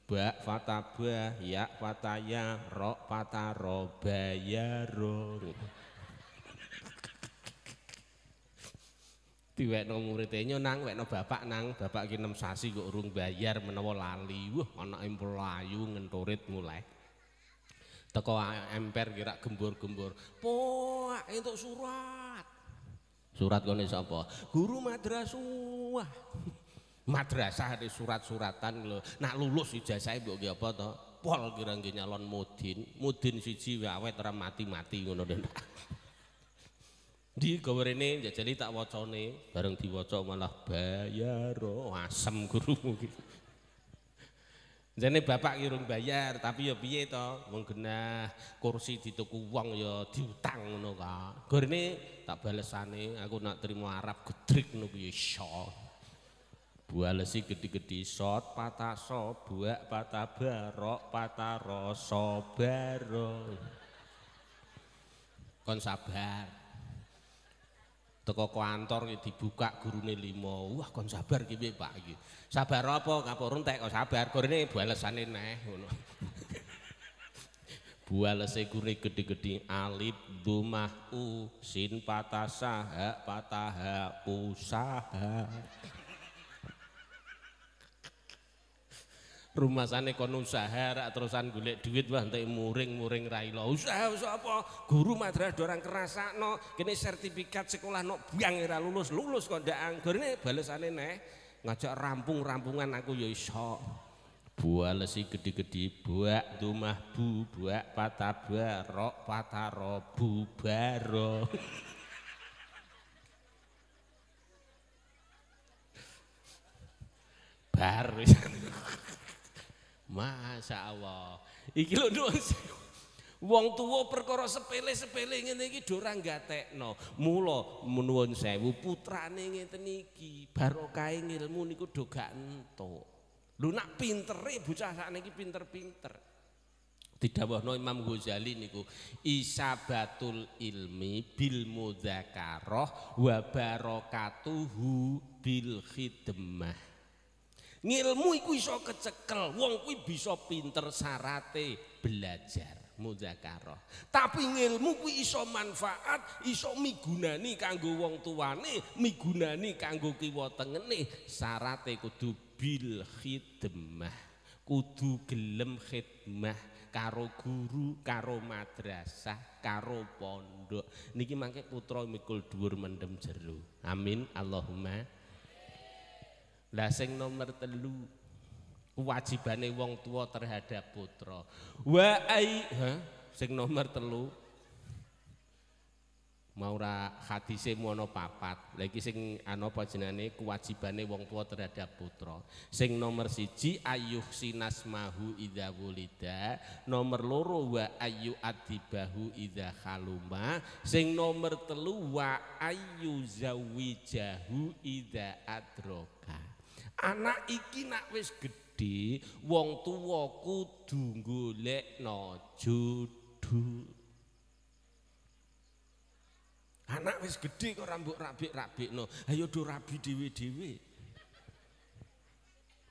Bak fataba ya fataya ro fataro bayaro Tiwek no muridnya nang, wek bapak nang, bapak kinem sasi kok urung bayar menawa lali, wah anak impul layu ngentorit mulai. teko emper kira gembur-gembur. Poak itu surat. Surat kene sopo Guru madrasah. Madrasah ada surat-suratan lho. Nak lulus ijazah mbok ki apa to? Pol kira nggih nyalon mudin. Mudin siji awet ora mati-mati ngono Di gawe ini jajali tak wacone bareng diwaca malah bayar oh, asem gurumu Jadi bapak kirim bayar, tapi ya biaya itu menggenah kursi di toko uang ya diutang no kak. Gue ini tak balesane, aku nak terima Arab gedrik no biaya shol. Buah lesi gede-gede sot, patah so, buah patah barok, patah roso baro. Kon sabar, teko kantor dibuka gurune limo wah kon sabar gitu pak gitu sabar apa kaporun tek kok sabar kor ini buah lesan neh buah lesi gurune gede-gede alip dumah u sin patasa ha, pataha usaha rumah sana kon usaha terusan gulek duit wah entek muring muring rai lo usaha usaha apa guru madrasah dorang kerasa no kini sertifikat sekolah no biang era lulus lulus kok ndak anggur ini balesane ne ngajak rampung rampungan aku ya iso buah lesi gede gede buah rumah bu buah patah baro patah robu baro baru Masya Allah. Iki lo nuwun Wong tuwa perkara sepele-sepele ngene iki dorang gatekno. Mula nuwun sewu putrane ngeten iki barokah ilmu niku do gak entuk. Lho nak pintere bocah sakniki pinter-pinter. Didawuhno Imam Ghazali niku isabatul ilmi bil mudzakarah wa barakatuhu bil khidmah. ngilmu iku iso kecekel wong kuwi bisa pinter sarate belajar mujakara tapi ngilmu kuwi iso manfaat iso migunani kanggo wong tuane migunani kanggo kiwa tengene sarate kudu bil khidmah kudu gelem khidmah karo guru karo madrasah karo pondok niki mangke putra mikul dhuwur mendem jero amin allahumma Lah sing nomor telu kewajibane wong tua terhadap putra. Wa ai, sing nomor telu mau ra hadise mono papat. Lagi sing ana apa jenenge kewajibane wong tua terhadap putra. Sing nomor siji ayuh sinasmahu mahu idza wulida. Nomor loro wa ayu adibahu idza khaluma. Sing nomor telu wa ayu zawijahu idza adroka. anak iki nak wis gedhe wong tuwa kudu golekno jodho anak wis gedhe kok rambut rabik-rabikno ayo do rabi dhewe-dhewe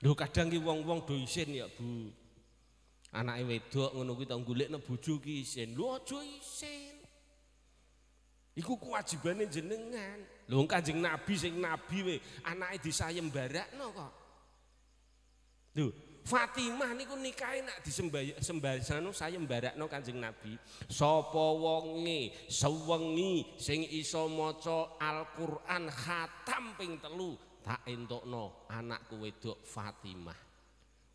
lho kadang ki wong-wong do isin ya Bu anake wedok ngono kuwi tak golekno bojo ki isin lho aja isin iku kewajibane jenengan Lho Kanjeng Nabi sing nabi we anake disayembarakno kok. Lho Fatimah niku nikahe nak disembayang sayembarakno Kanjeng Nabi. Sopo wonge sewengi sing iso maca Al-Qur'an khatam ping telu tak entukno anakku wedok Fatimah.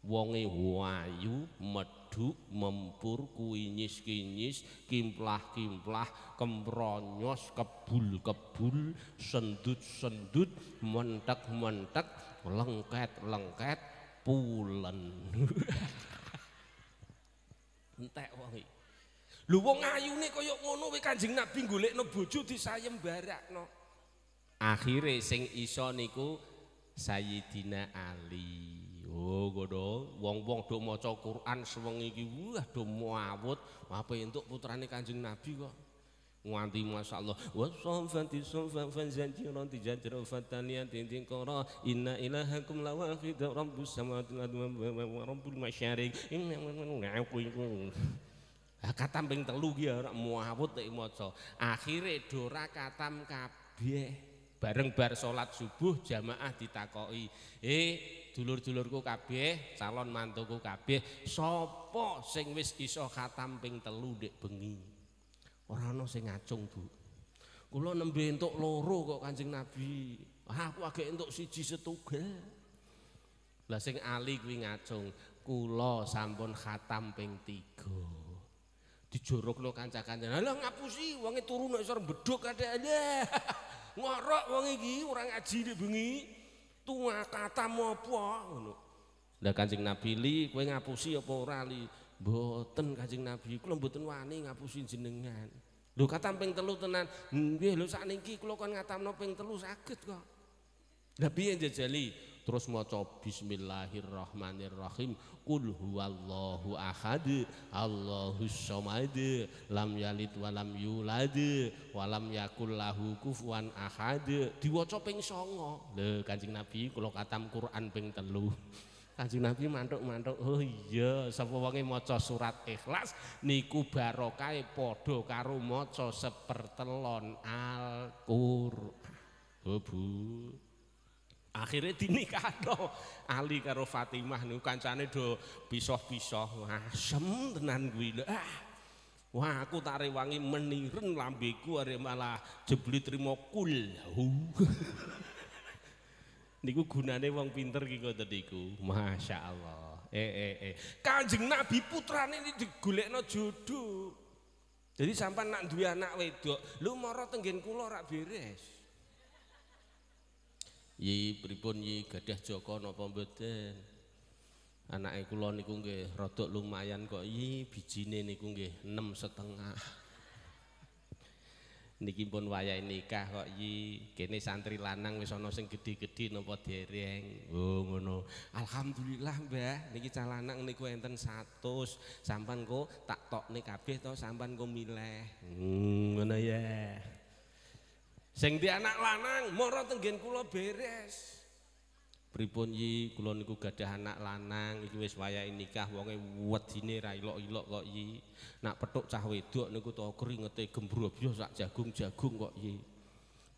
Wonge wayu medhe duk mempur kuinyis kinyis kimplah kimplah kembronyos kebul kebul sendut sendut mentek mentek lengket lengket pulen entek wong lu wong ayune kaya ngono kowe kanjeng nabi golekno bojo disayembarakno akhire sing iso niku sayidina ali Yo oh, wong-wong do maca Quran sewengi iki wah do muawut, apa entuk putrane Kanjeng Nabi kok. Nganti masyaallah. Wa sanfati sanfan fan zanjiran tijantir fatanian tinting qara inna ilahakum la wahid rabbus samawati wa rabbul masyariq. Inna ngaku telu ki ora muawut maca. Akhire do ra katam kabeh bareng bar salat subuh jamaah ditakoki. Eh dulur-dulurku kabeh, calon mantuku kabeh, sapa sing wis iso khatam ping telu dik bengi. Ora ana sing ngacung, Bu. Kula nembe entuk loro kok Kanjeng Nabi. Ah, aku agek entuk siji setunggal. Lah sing ali kuwi ngacung, kula sampun khatam ping 3. Dijorokno kanca-kancane. Lah ngapusi wonge turu nek iso mbedhok kadhe. Ngorok wong iki ora ngaji dik bengi. tua kata mopo ngono lah kanjeng nabi li kowe ngapusi apa ora li mboten kanjeng nabi kula mboten wani ngapusi jenengan lho kata ping telu tenan nggih lho sak niki kula kon ngatamno ping telu saged kok lah piye jejeli terus maca bismillahirrahmanirrahim qul huwallahu ahad allahu samad lam yalid walam yulad walam yakul lahu kufuwan ahad diwaca ping 9 lho kanjeng nabi kula katam Quran ping 3 Kanjeng Nabi mantuk-mantuk, oh iya, sapa wonge maca surat ikhlas niku barokah e padha karo maca sepertelon Al-Qur'an. Oh, Bu. Akhirnya dinikahno Ali karo Fatimah niku kancane do pisah-pisah asem tenan kuwi. Ah. Wah, aku tak rewangi meniren lambeku are malah jebli trimo kul. niku gunane wong pinter iki kok tadiku. Masya Allah. Eh, eh, eh, Kanjeng Nabi putrane ini digolekno jodoh. Jadi sampai nak dua anak wedok, lu moro tenggen kulo rak beres. Yi pripun yi gadah Joko napa mboten? Anake kula niku nggih rada lumayan kok yi bijine niku nggih 6 setengah. Niki pun wayah nikah kok yi kene santri lanang wis ana sing gedhe-gedhe napa dereng. Oh ngono. Alhamdulillah Mbah, niki cah lanang niku enten 100. Sampan kok tak tokne kabeh to sampan kok milih. Hmm ngono ya. sing di anak lanang moro tenggen kula beres pripun yi kula niku gadah anak lanang iki wis wayahe nikah wonge wedine ra ilok-ilok kok yi nak petuk cah wedok niku to keringete gembrobyo sak jagung-jagung kok yi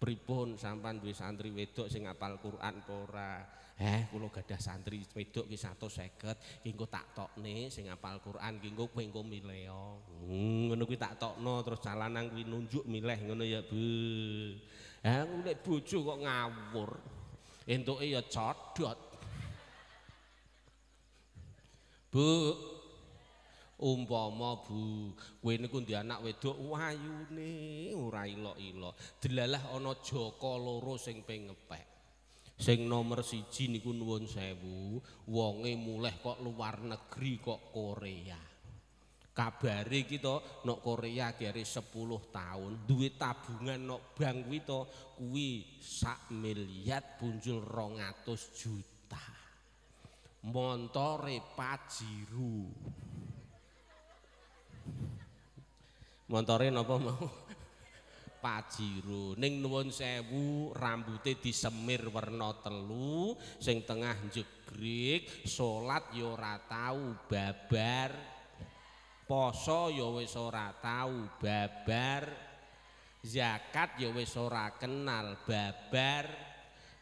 pripun sampan duwe santri wedok sing apal Quran apa Eh, kulo gadah santri wedok ki 150, kenggo tak tokne sing hafal Quran, kenggo kowe engko mileo. Hmm, ngono kuwi tak tokno terus jalanan kuwi nunjuk milih ngono ya, Bu. Eh, ngulek bojo kok ngawur. Entuke ya codot. Bu, umpama bu kowe niku ndi anak wedok wayune ora ilok-ilok delalah ana joko loro sing pengepek sing nomor siji niku nuwun sewu wonge mulai kok luar negeri kok Korea kabari kita nok Korea dari 10 tahun duit tabungan nok bank kita kuwi sak miliar punjul rongatus juta montore pajiru montore napa mau pajiro ning nuwun sewu rambute disemir werna telu sing tengah jegrik salat ya ora tau babar poso ya wis ora tau babar zakat ya wis ora kenal babar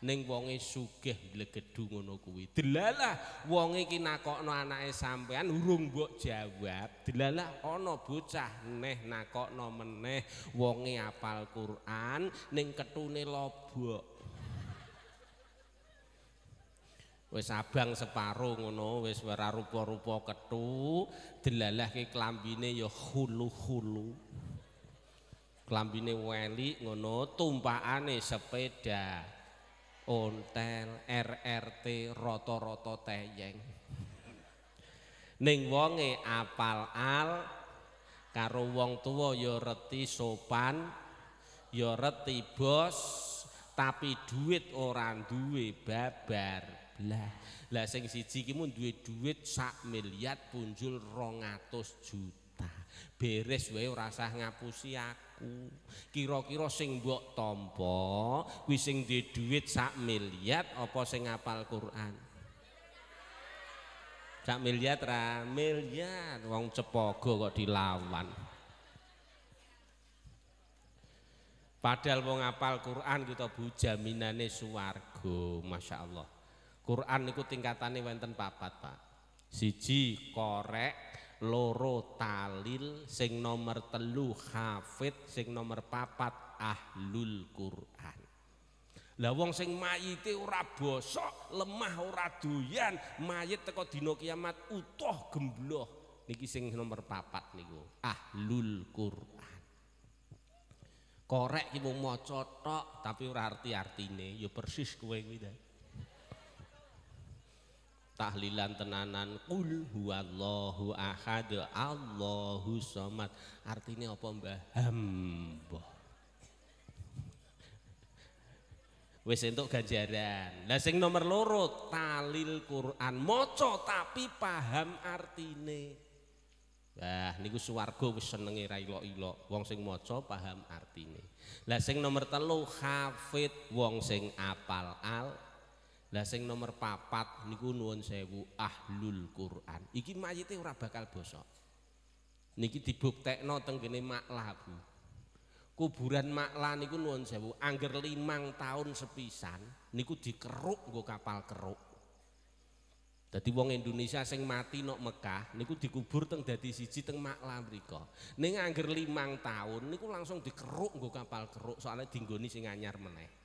ning wonge sugih glegedhu ngono kuwi delalah wonge ki nakokno anake sampean urung mbok jawab delalah ana bocah neh nakokno meneh wonge apal Quran ning ketune lobok wis abang separo ngono wis ora rupa-rupa ketu delalah ki klambine ya khulu-khulu klambine welik ngono tumpakane sepeda ontel RRT roto-roto teyeng ning wonge apal al karo wong tua ya reti sopan ya reti bos tapi duit orang duwe babar lah lah sing siji iki mun duwe duit sak miliat punjul 200 juta beres wae ora usah ngapusi aku Kira-kira sing mbok tampa kuwi sing duwe dhuwit sak miliar apa sing ngapal Quran? Sak miliar ra, miliar wong cepogo kok dilawan. Padahal wong ngapal Quran kita bu jaminane swarga, Masya Allah Quran itu tingkatannya wonten papat, Pak. Siji korek, loro talil sing nomor telu hafid sing nomor papat ahlul Quran lah wong sing mayit ora bosok lemah ora doyan mayit teko dina kiamat utuh gembloh niki sing nomor papat niku ahlul Quran korek ki mung maca tapi ora arti artine ya persis kowe kuwi tahlilan tenanan kul huwallahu ahad Allahu somad artinya apa mbah hamba wis entuk ganjaran lah nomor loro talil Quran maca tapi paham artine Wah, niku suwargo wis senenge ra ilok-ilok. Wong sing maca paham artine. Lah sing nomor telu hafid wong sing apal Al Lah sing nomor papat niku nuwun sewu ahlul Quran. Iki mayite ora bakal bosok. Niki dibuktekno teng kene maklahku. Kuburan maklah niku nuwun sewu angger limang tahun sepisan niku dikeruk nggo kapal keruk. Jadi wong Indonesia sing mati nok Mekah niku dikubur teng dadi siji teng maklah mriko. Ning angger limang tahun niku langsung dikeruk nggo kapal keruk soalnya dinggoni sing anyar meneh.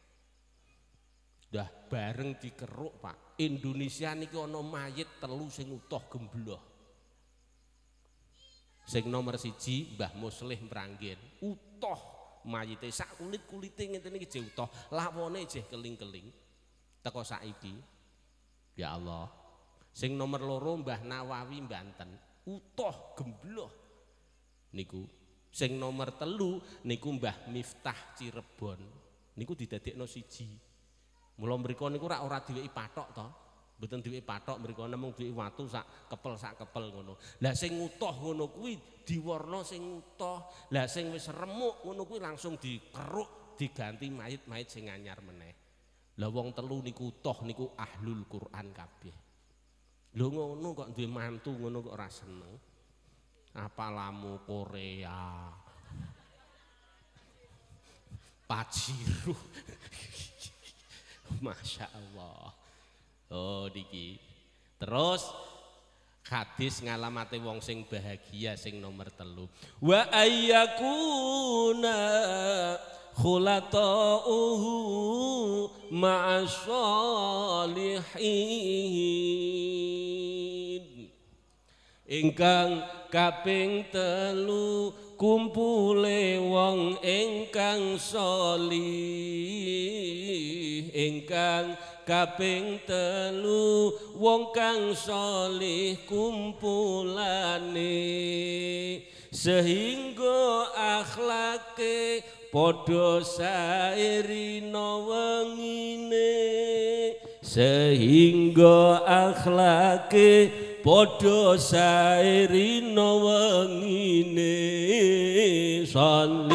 Dah bareng dikeruk pak. Indonesia niki ono mayit telu sing utuh gembloh. Sing nomor siji Mbah Muslih Meranggen utuh mayite sak kulit kulite ngene iki jek utuh, lawone jek keling-keling. Teko saiki. Ya Allah. Sing nomor loro Mbah Nawawi Banten utuh gembloh. Niku sing nomor telu niku Mbah Miftah Cirebon niku didadekno siji. No Mula mereka niku ora ora diwiki patok to. Mboten diwiki patok mereka namung diwiki watu sak kepel sak kepel ngono. Lah sing utuh ngono kuwi diwarna sing utuh. Lah sing wis remuk ngono kuwi langsung dikeruk diganti mayit-mayit sing anyar meneh. Lah wong telu niku utuh niku ahlul Quran kabeh. Lho ngono kok duwe mantu ngono kok ora seneng. Apalamu Korea. Pajiru. Masya Allah Oh Diki Terus Hadis ngalamati wong sing bahagia sing nomor telu Wa ayyakuna khulatauhu ma'asolihin Ingkang kaping telu kumpule wong ingkang solih ingkang kaping telu wong kang soli kumpulane sehingga akhlake padha sairina wengine sehingga akhlake padha sairina wengine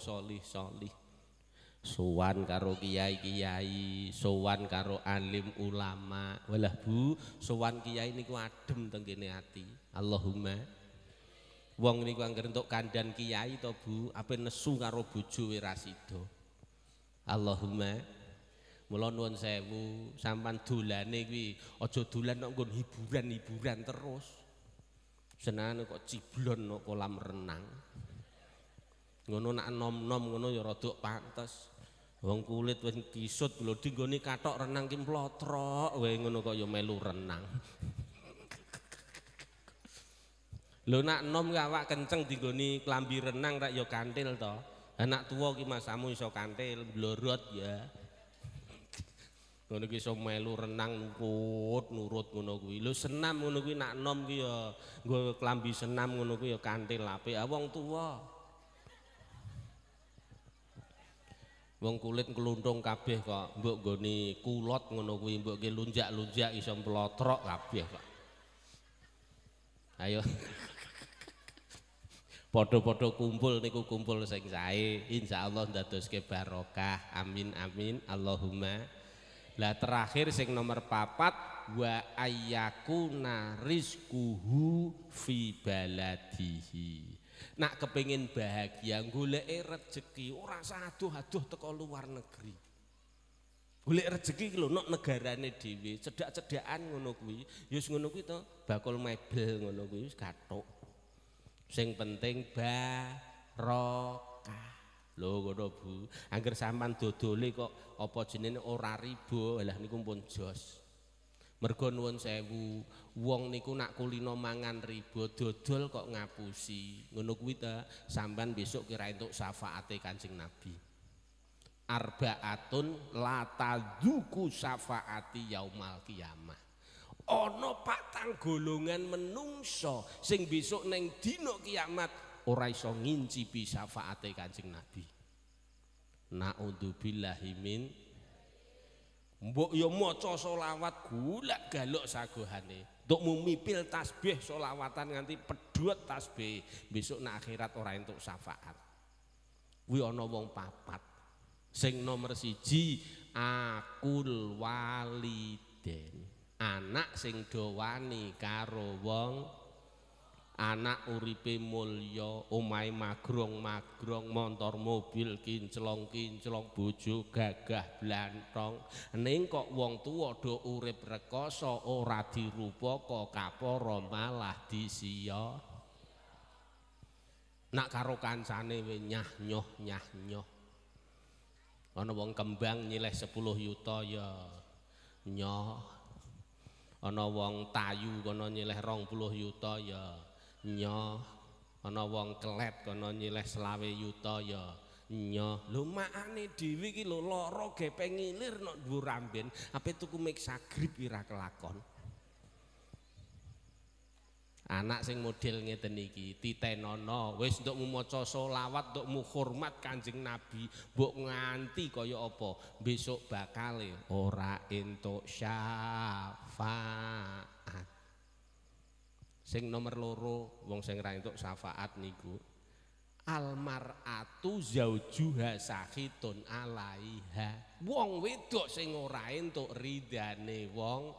solih solih sowan karo kiai kiai sowan karo alim ulama walah bu sowan kiai niku adem tengkini hati Allahumma wong niku angger untuk kandan kiai to bu apa nesu karo bojo wirasido Allahumma mula nuwun sewu sampan dolane kuwi aja dolan nok nggon hiburan-hiburan terus senane kok ciblon nok kolam renang ngono nak nom-nom ngono ya rodok pantes wong kulit wis kisut lho nggone katok renang ki mlotro wae ngono kok ya melu renang lho nak nom ki awak kenceng nggone klambi renang rak ya kantil to anak tua ki masamu iso kantil blorot ya ngono ki iso melu renang nurut nurut ngono kuwi lho senam ngono kuwi nak nom ki ya nggo klambi senam ngono kuwi ya kantil apik ah, wong tuwa wong kulit ngelundung kabeh kok mbok Goni kulot ngono kuwi mbok ki lunjak-lunjak iso mlotrok kabeh kok ayo padha-padha kumpul niku kumpul sing sae insyaallah ndadoske barokah amin amin Allahumma lah terakhir sing nomor papat wa ayyakuna rizquhu fi baladihi nak kepingin bahagia golek rezeki ora usah aduh-aduh teko luar negeri golek rezeki lho nek negarane dhewe cedak-cedakan ngono kuwi wis ngono kuwi to bakul mebel ngono kuwi wis katok sing penting barokah lho ngono Bu angger sampean dodole kok apa jenenge ora riba lah niku pun jos Mergo nuwun sewu, wong niku nak kulino mangan riba dodol kok ngapusi. Ngono kuwi ta, sampean besok kira entuk syafaate Kanjeng Nabi. Arbaatun latadzuku syafaati yaumal kiamah. Ana patang golongan menungso sing besok neng dino kiamat ora iso ngincipi syafaate Kanjeng Nabi. Na'udzubillahi min Mbok yo maca selawat gulak galuk sagohane. Untuk mumipil tasbih solawatan nganti pedut tasbih besok na akhirat orang untuk syafaat. Wiono wong papat, sing nomor siji akul wali den. anak sing doani karo wong anak uripe mulya omahe magrong-magrong montor mobil kinclong-kinclong bojo gagah blantong ning kok wong tuwa do urip rekoso ora dirupa kok kaporo malah disiya nak karo kancane nyah nyoh nyah nyoh ana wong kembang nyileh 10 yuta ya nyoh ana wong tayu kono nyileh 20 yuta ya nyoh ana wong kelet kono nyileh selawe yuta ya nyoh lho makane dhewe iki lho lara gepeng ngilir nok dhuwur amben ape tuku miksa grip ora kelakon anak sing model ngeten iki titenono wis untuk maca selawat untuk hormat kanjeng nabi mbok nganti kaya apa besok bakal e ora entuk syafaat sing nomor loro wong sing ra entuk syafaat niku almaratu zaujuha sakitun alaiha wong wedok sing ora entuk ridane wong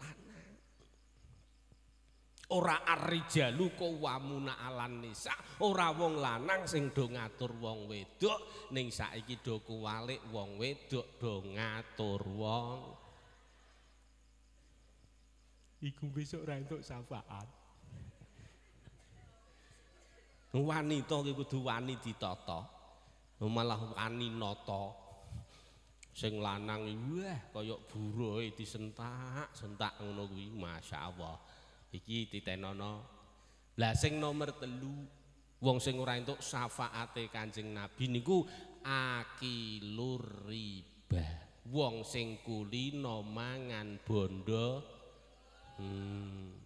lanang ora arrijalu qawamuna alan nisa ora wong lanang sing do ngatur wong wedok ning saiki do kuwalik wong wedok do ngatur wong iku besok ra entuk syafaat wanita iki kudu wani ditata malah wani nata sing lanang wah kaya buruh disentak sentak ngono kuwi masyaallah iki titenono lah sing nomor telu wong sing ora entuk syafaate Kanjeng Nabi niku akilur riba wong sing kulino mangan bondo hmm.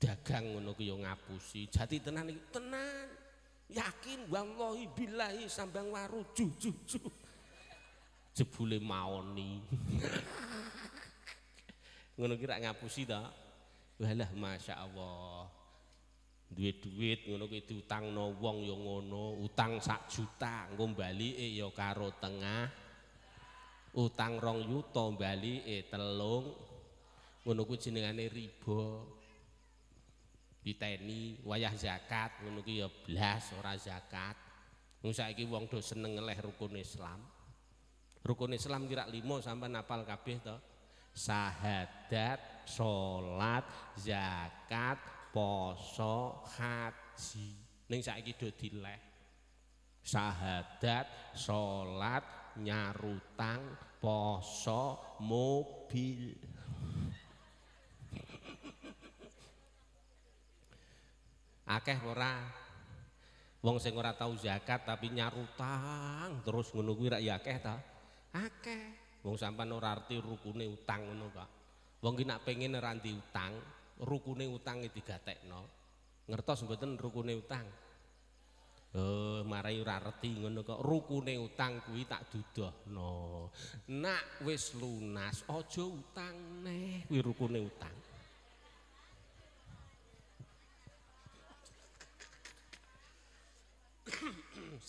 dagang ngono ku ngapusi. Jati tenan iki tenan. Yakin wallahi billahi sambang waru jujur. Ju, ju. Jebule maoni. ngono ki ngapusi ta. Walah masyaallah. Duit-duit ngono ku diutangno wong ya ngono, utang 1 juta engko bali ya karo tengah. Utang rong yuta bali telung. Ngono ku jenengane riba. diteni wayah zakat ngono ya blas ora zakat wong saiki wong do seneng ngeleh rukun Islam rukun Islam kira lima sampai napal kabeh to sahadat salat zakat poso haji ning saiki do dileh sahadat salat nyarutang poso mobil akeh ora wong sing ora tau zakat tapi utang, terus ngono kuwi rak ya akeh ta akeh wong sampean ora arti rukune utang ngono kok wong ki nak pengen ora utang rukune utang iki digatekno ngertos mboten rukune utang Oh, marai ora reti ngono kok rukune utang kuwi tak dudohno. Nak wis lunas aja utang neh, kuwi rukune utang.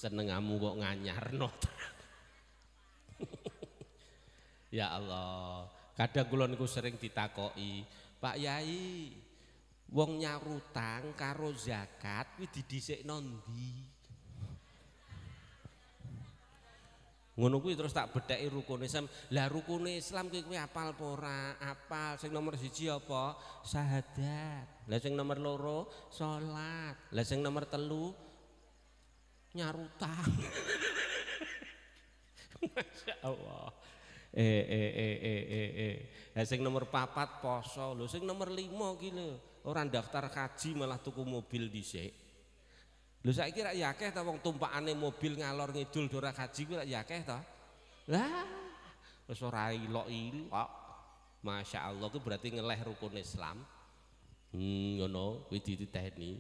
senengamu kok nganyar, nganyarno ya Allah kadang kulonku sering ditakoi Pak Yai wong nyarutang karo zakat didisik nondi ngunungku terus tak bedai rukun islam lah rukun islam kikwi apal pora apal sing nomor siji apa sahadat lah sing nomor loro Salat. lah sing nomor telu nyarutang. Masya Allah. Eh eh eh eh eh eh. Nah, sing nomor papat poso lho, sing nomor lima gini orang daftar kaji malah tuku mobil dhisik. Lho saiki rak yakeh ya ta wong tumpakane mobil ngalor ngidul dora kaji kuwi rak yakeh ya ta? Lah, wis ora ilok-ilok. Masya Allah itu berarti ngeleh rukun Islam. Hmm, ngono, kuwi dititeni.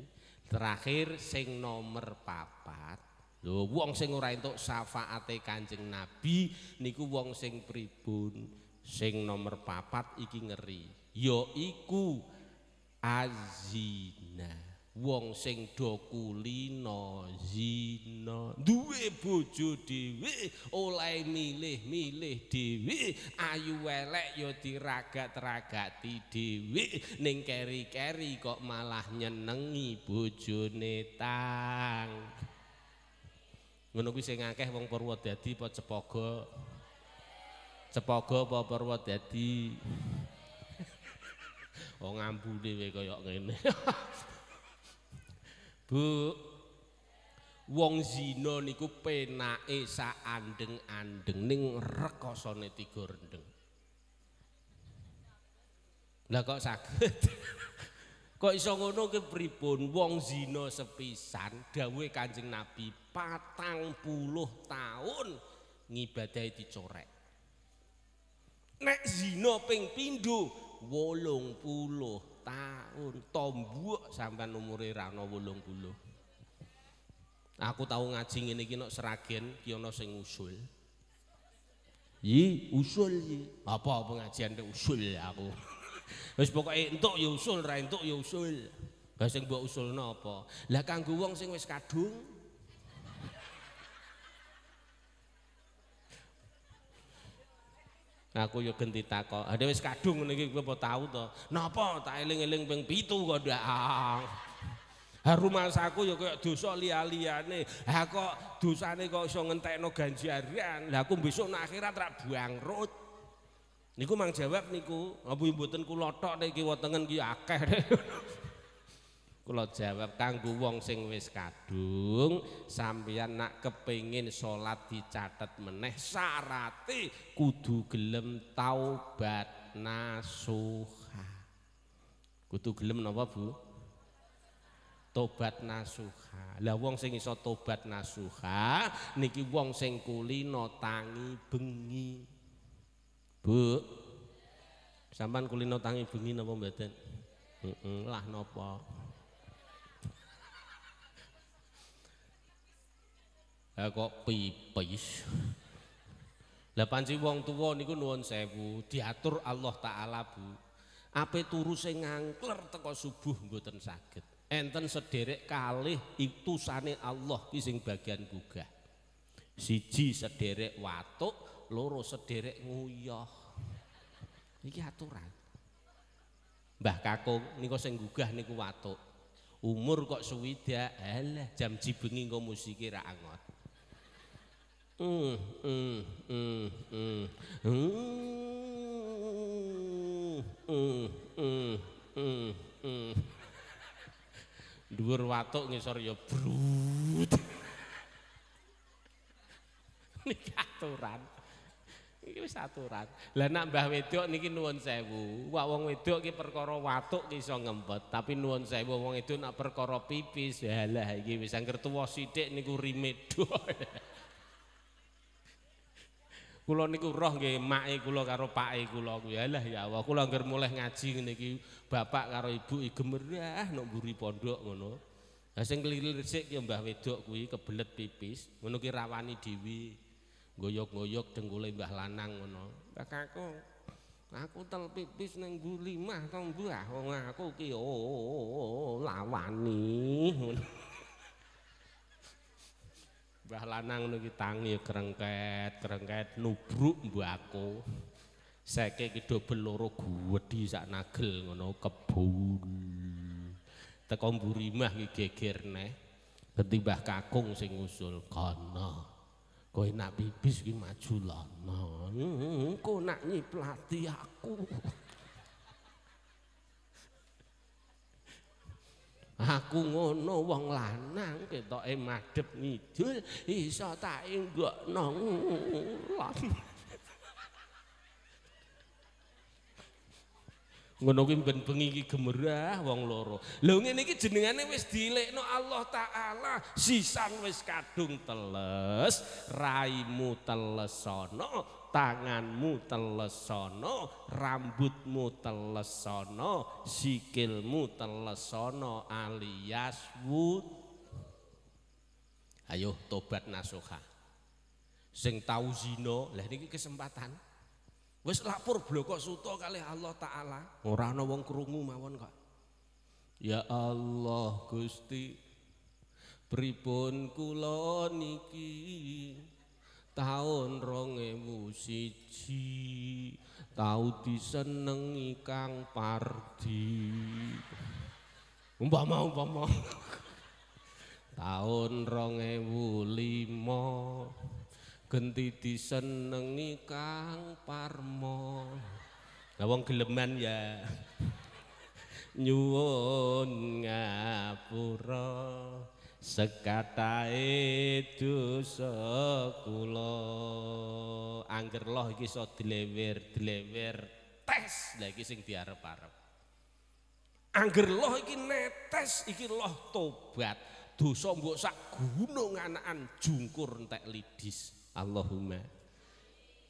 terakhir sing nomor papat lho wong sing ora entuk syafaate Kanjeng Nabi niku wong sing pribun sing nomor papat iki ngeri yaiku azina wong sing do kulino zina duwe bojo dhewe oleh milih-milih dhewe ayu elek ya diragat-ragati dhewe ning keri-keri kok malah nyenengi bojone tang ngono kuwi sing akeh wong purwa dadi apa cepaga cepaga apa purwa dadi wong oh, ambune kaya ngene Bu wong zina niku penake saandeng-andeng ning rekosane tiga rendeng. Lah kok saged? kok iso ngono ki pripun wong zina sepisan dawuhe Kanjeng Nabi patang puluh tahun ngibadahi dicorek. Nek zina ping pindho 80 tahun tombuk sampai umure rano bolong bulu aku tahu ngaji ini kino seragen kino sing usul yi usul yi apa pengajian de usul aku wis pokoknya entuk ya usul ra entuk ya usul wis sing mbok usul napa lah kanggo wong sing wis kadung aku yo genti tako ada wis kadung ngene iki kowe tau to napa tak eling-eling ping pitu kok ndak ah. rumah saku yo koyo dosa liya-liyane ha kok dosane kok iso ngentekno ganjaran lha aku besok nang akhirat rak bangrut niku mang jawab niku apa mboten kula tok niki wetengen ki akeh Kula jawab kanggo wong sing wis kadung, sampeyan nak kepingin salat dicatet meneh Sarati kudu gelem taubat nasuha. Kudu gelem napa, Bu? Taubat nasuha. Lah wong sing iso taubat nasuha niki wong sing kulino tangi bengi. Bu. Sampan kulino tangi bengi napa mboten? Heeh, lah napa? Lah kok pipis. Lah panci wong tuwa niku nuwun sewu, diatur Allah taala Bu. Ape turu sing ngangkler teko subuh mboten saged. Enten sederek kalih utusane Allah ki sing bagian gugah. Siji sederek watuk, loro sederek nguyoh. Iki aturan. Mbah Kakung niku sing gugah niku watuk. Umur kok suwida, alah jam jibengi engko musiki ra angot. Mm, mm, mm, mm. Mm, mm, mm, mm, mm. Dhuwur watuk ngisor ya brut. Niki aturan. Iki wis aturan. Lah nek mbah wedok niki nuwun sewu, wak wong wedok iki perkara watuk ki iso ngempet, tapi nuwun sewu wong wedok nek perkara pipis, halah iki wis angger tuwa sithik niku rimedo. Kulo niku roh nggih mak-e kula karo pak-e kula ku ya Allah ya Allah kula anggere mulih ngaji ngene iki bapak karo ibu i gemerah nek mburi pondok ngono. Lah sing kelilir sik ya Mbah Wedok kuwi kebelet pipis, ngono ki rawani dhewe. Goyok-goyok dengkule Mbah Lanang ngono. Mbah aku aku tel pipis ning mburi mah to Mbah wong aku ki oh, oh, oh, oh lawani ngono. Mbah lanang niki tangi krengket, krengket nubruk aku. Seke iki dobel loro gwedhi sak nagel ngono kebun. Teko mburi mah iki geger neh. Beti Kakung sing ngusul kana. Kowe nak bibis iki maju lono. Engko hmm, hmm, hmm, nak nyiplati aku. Aku ngono wong lanang ketoke madhep ngidul iso tak enggokno. Ngono kuwi ben bengi iki gemerah wong loro. Lho ngene iki jenengane wis dilekno Allah taala, sisan wis kadung teles, raimu telesono tanganmu telesono, rambutmu telesono, sikilmu telesono alias wud. Ayo tobat nasoha. Sing tau zino, lah ini kesempatan. Wes lapor blok kok suto kali Allah Ta'ala. Orang no wong kerungu mawon kok. Ya Allah Gusti, pripun kulon niki. taun rong ewu siji tau disenengi kang pardi umpama umpama tahun rong ewu limo genti disenengi kang parmo wong geleman ya nyuwun ngapura sekatae dosa kula angger loh iki iso dilewer-dilewer tes la iki sing diarep-arep angger loh iki netes iki loh tobat dosa mbok sak gunung anakan jungkur entek lidis Allahumma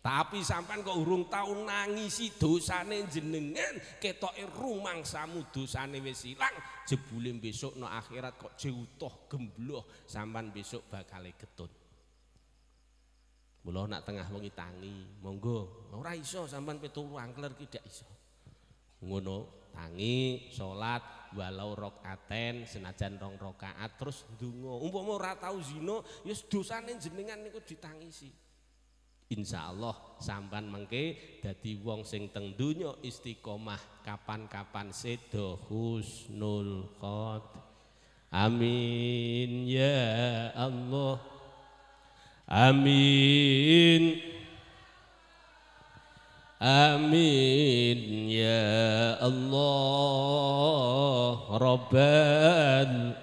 Tapi sampean kok urung tau nangisi dosane jenengan ketoke rumangsamu dosane wis ilang jebule besok no akhirat kok jeutuh gembloh sampean besok bakal ketut Mula nak tengah wengi tangi, monggo ora iso sampean peturu angler ki dak iso. Ngono tangi salat walau rokaten senajan rong rokaat terus dungo umpama ora tahu zino ya dosane jenengan niku ditangisi. Si. Insya Allah sampan mengke dadi wong sing teng dunya istiqomah kapan-kapan sedo husnul khot amin ya Allah amin amin ya Allah rabbal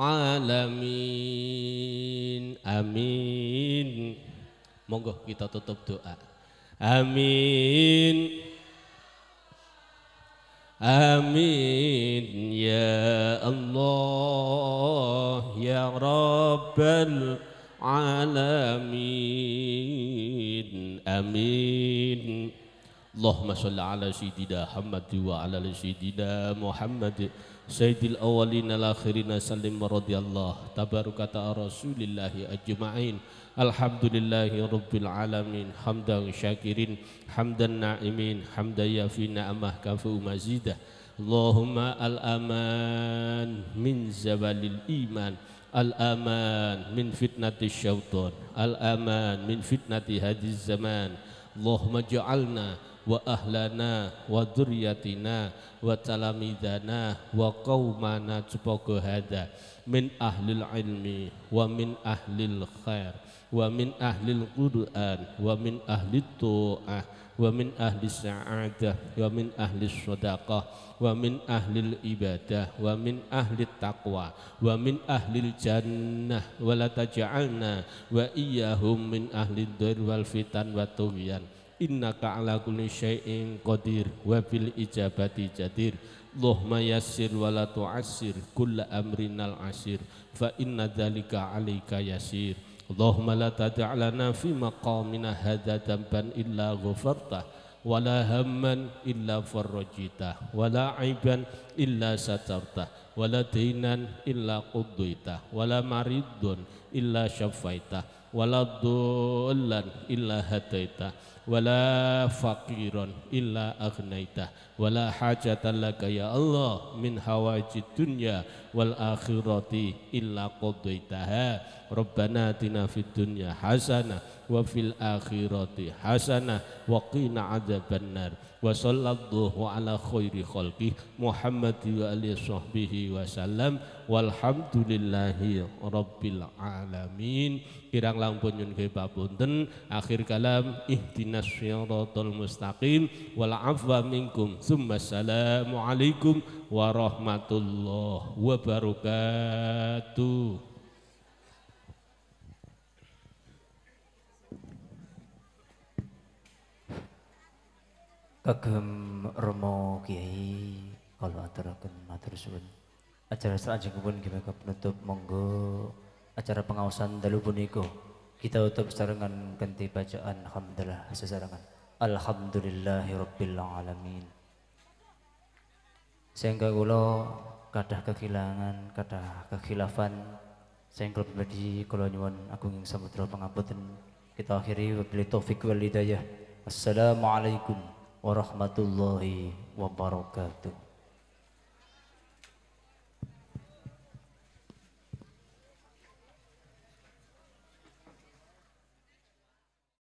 alamin amin Monggo kita tutup doa. Amin. Amin ya Allah ya Rabbal alamin. Amin. Allahumma shalli ala sayyidina Muhammad wa ala ali sayyidina Muhammad sayyidil awwalin al akhirina sallim radhiyallahu tabarakata rasulillahi ajma'in. Alhamdulillahi Rabbil Alamin Hamdan syakirin Hamdan na'imin Hamdan yafi na'amah kafu mazidah Allahumma al-aman Min zabalil iman Al-aman min fitnati syaitan Al-aman min fitnati hadis zaman Allahumma ja'alna wa ahlana wa duryatina wa talamidana wa qaumana supaya hada min ahlil ilmi wa min ahlil khair wa min ahli al Quran wa min ahli tu'ah wa min ahli sa'adah wa min ahli sadaqah wa min ahli ibadah wa min ahli taqwa wa min ahli jannah wa la taj'alna wa iyyahum min ahli dhur wal fitan wa tughyan innaka ala kulli syai'in qadir wa bil ijabati jadir Allahumma yassir wa la tu'assir kulla amrinal asir fa inna dhalika 'alaika yasir اللهم لا تدع لنا في مقامنا هذا ذنبا إلا غفرته ولا هما إلا فرجته ولا عيبا إلا سترته ولا دينا إلا قضيته ولا مريض إلا شفيته ولا ضلا إلا هديته wala faqiran illa aghnaita wala hajatan laka ya Allah min hawajid dunya wal akhirati illa qadaitaha rabbana atina fid dunya hasanah wa fil akhirati hasanah wa qina adzabannar wa sallallahu ala khairi khalqi Muhammad wa alihi sahbihi wa sallam walhamdulillahi rabbil alamin kirang lampun nyun ke akhir kalam ihdinas syaratul mustaqim wal afwa minkum summa assalamualaikum warahmatullahi wabarakatuh kagem Romo Kiai kalau aturakan matur suwun acara selanjutnya pun kita penutup monggo acara pengawasan dalu punika kita tutup sarangan ganti bacaan alhamdulillah sesarangan alhamdulillahirabbil alamin sehingga kula kadah kekilangan kadah kekhilafan sehingga pribadi kula nyuwun agung ing samudra pangapunten kita akhiri wabillahi taufik wal hidayah assalamualaikum warahmatullahi wabarakatuh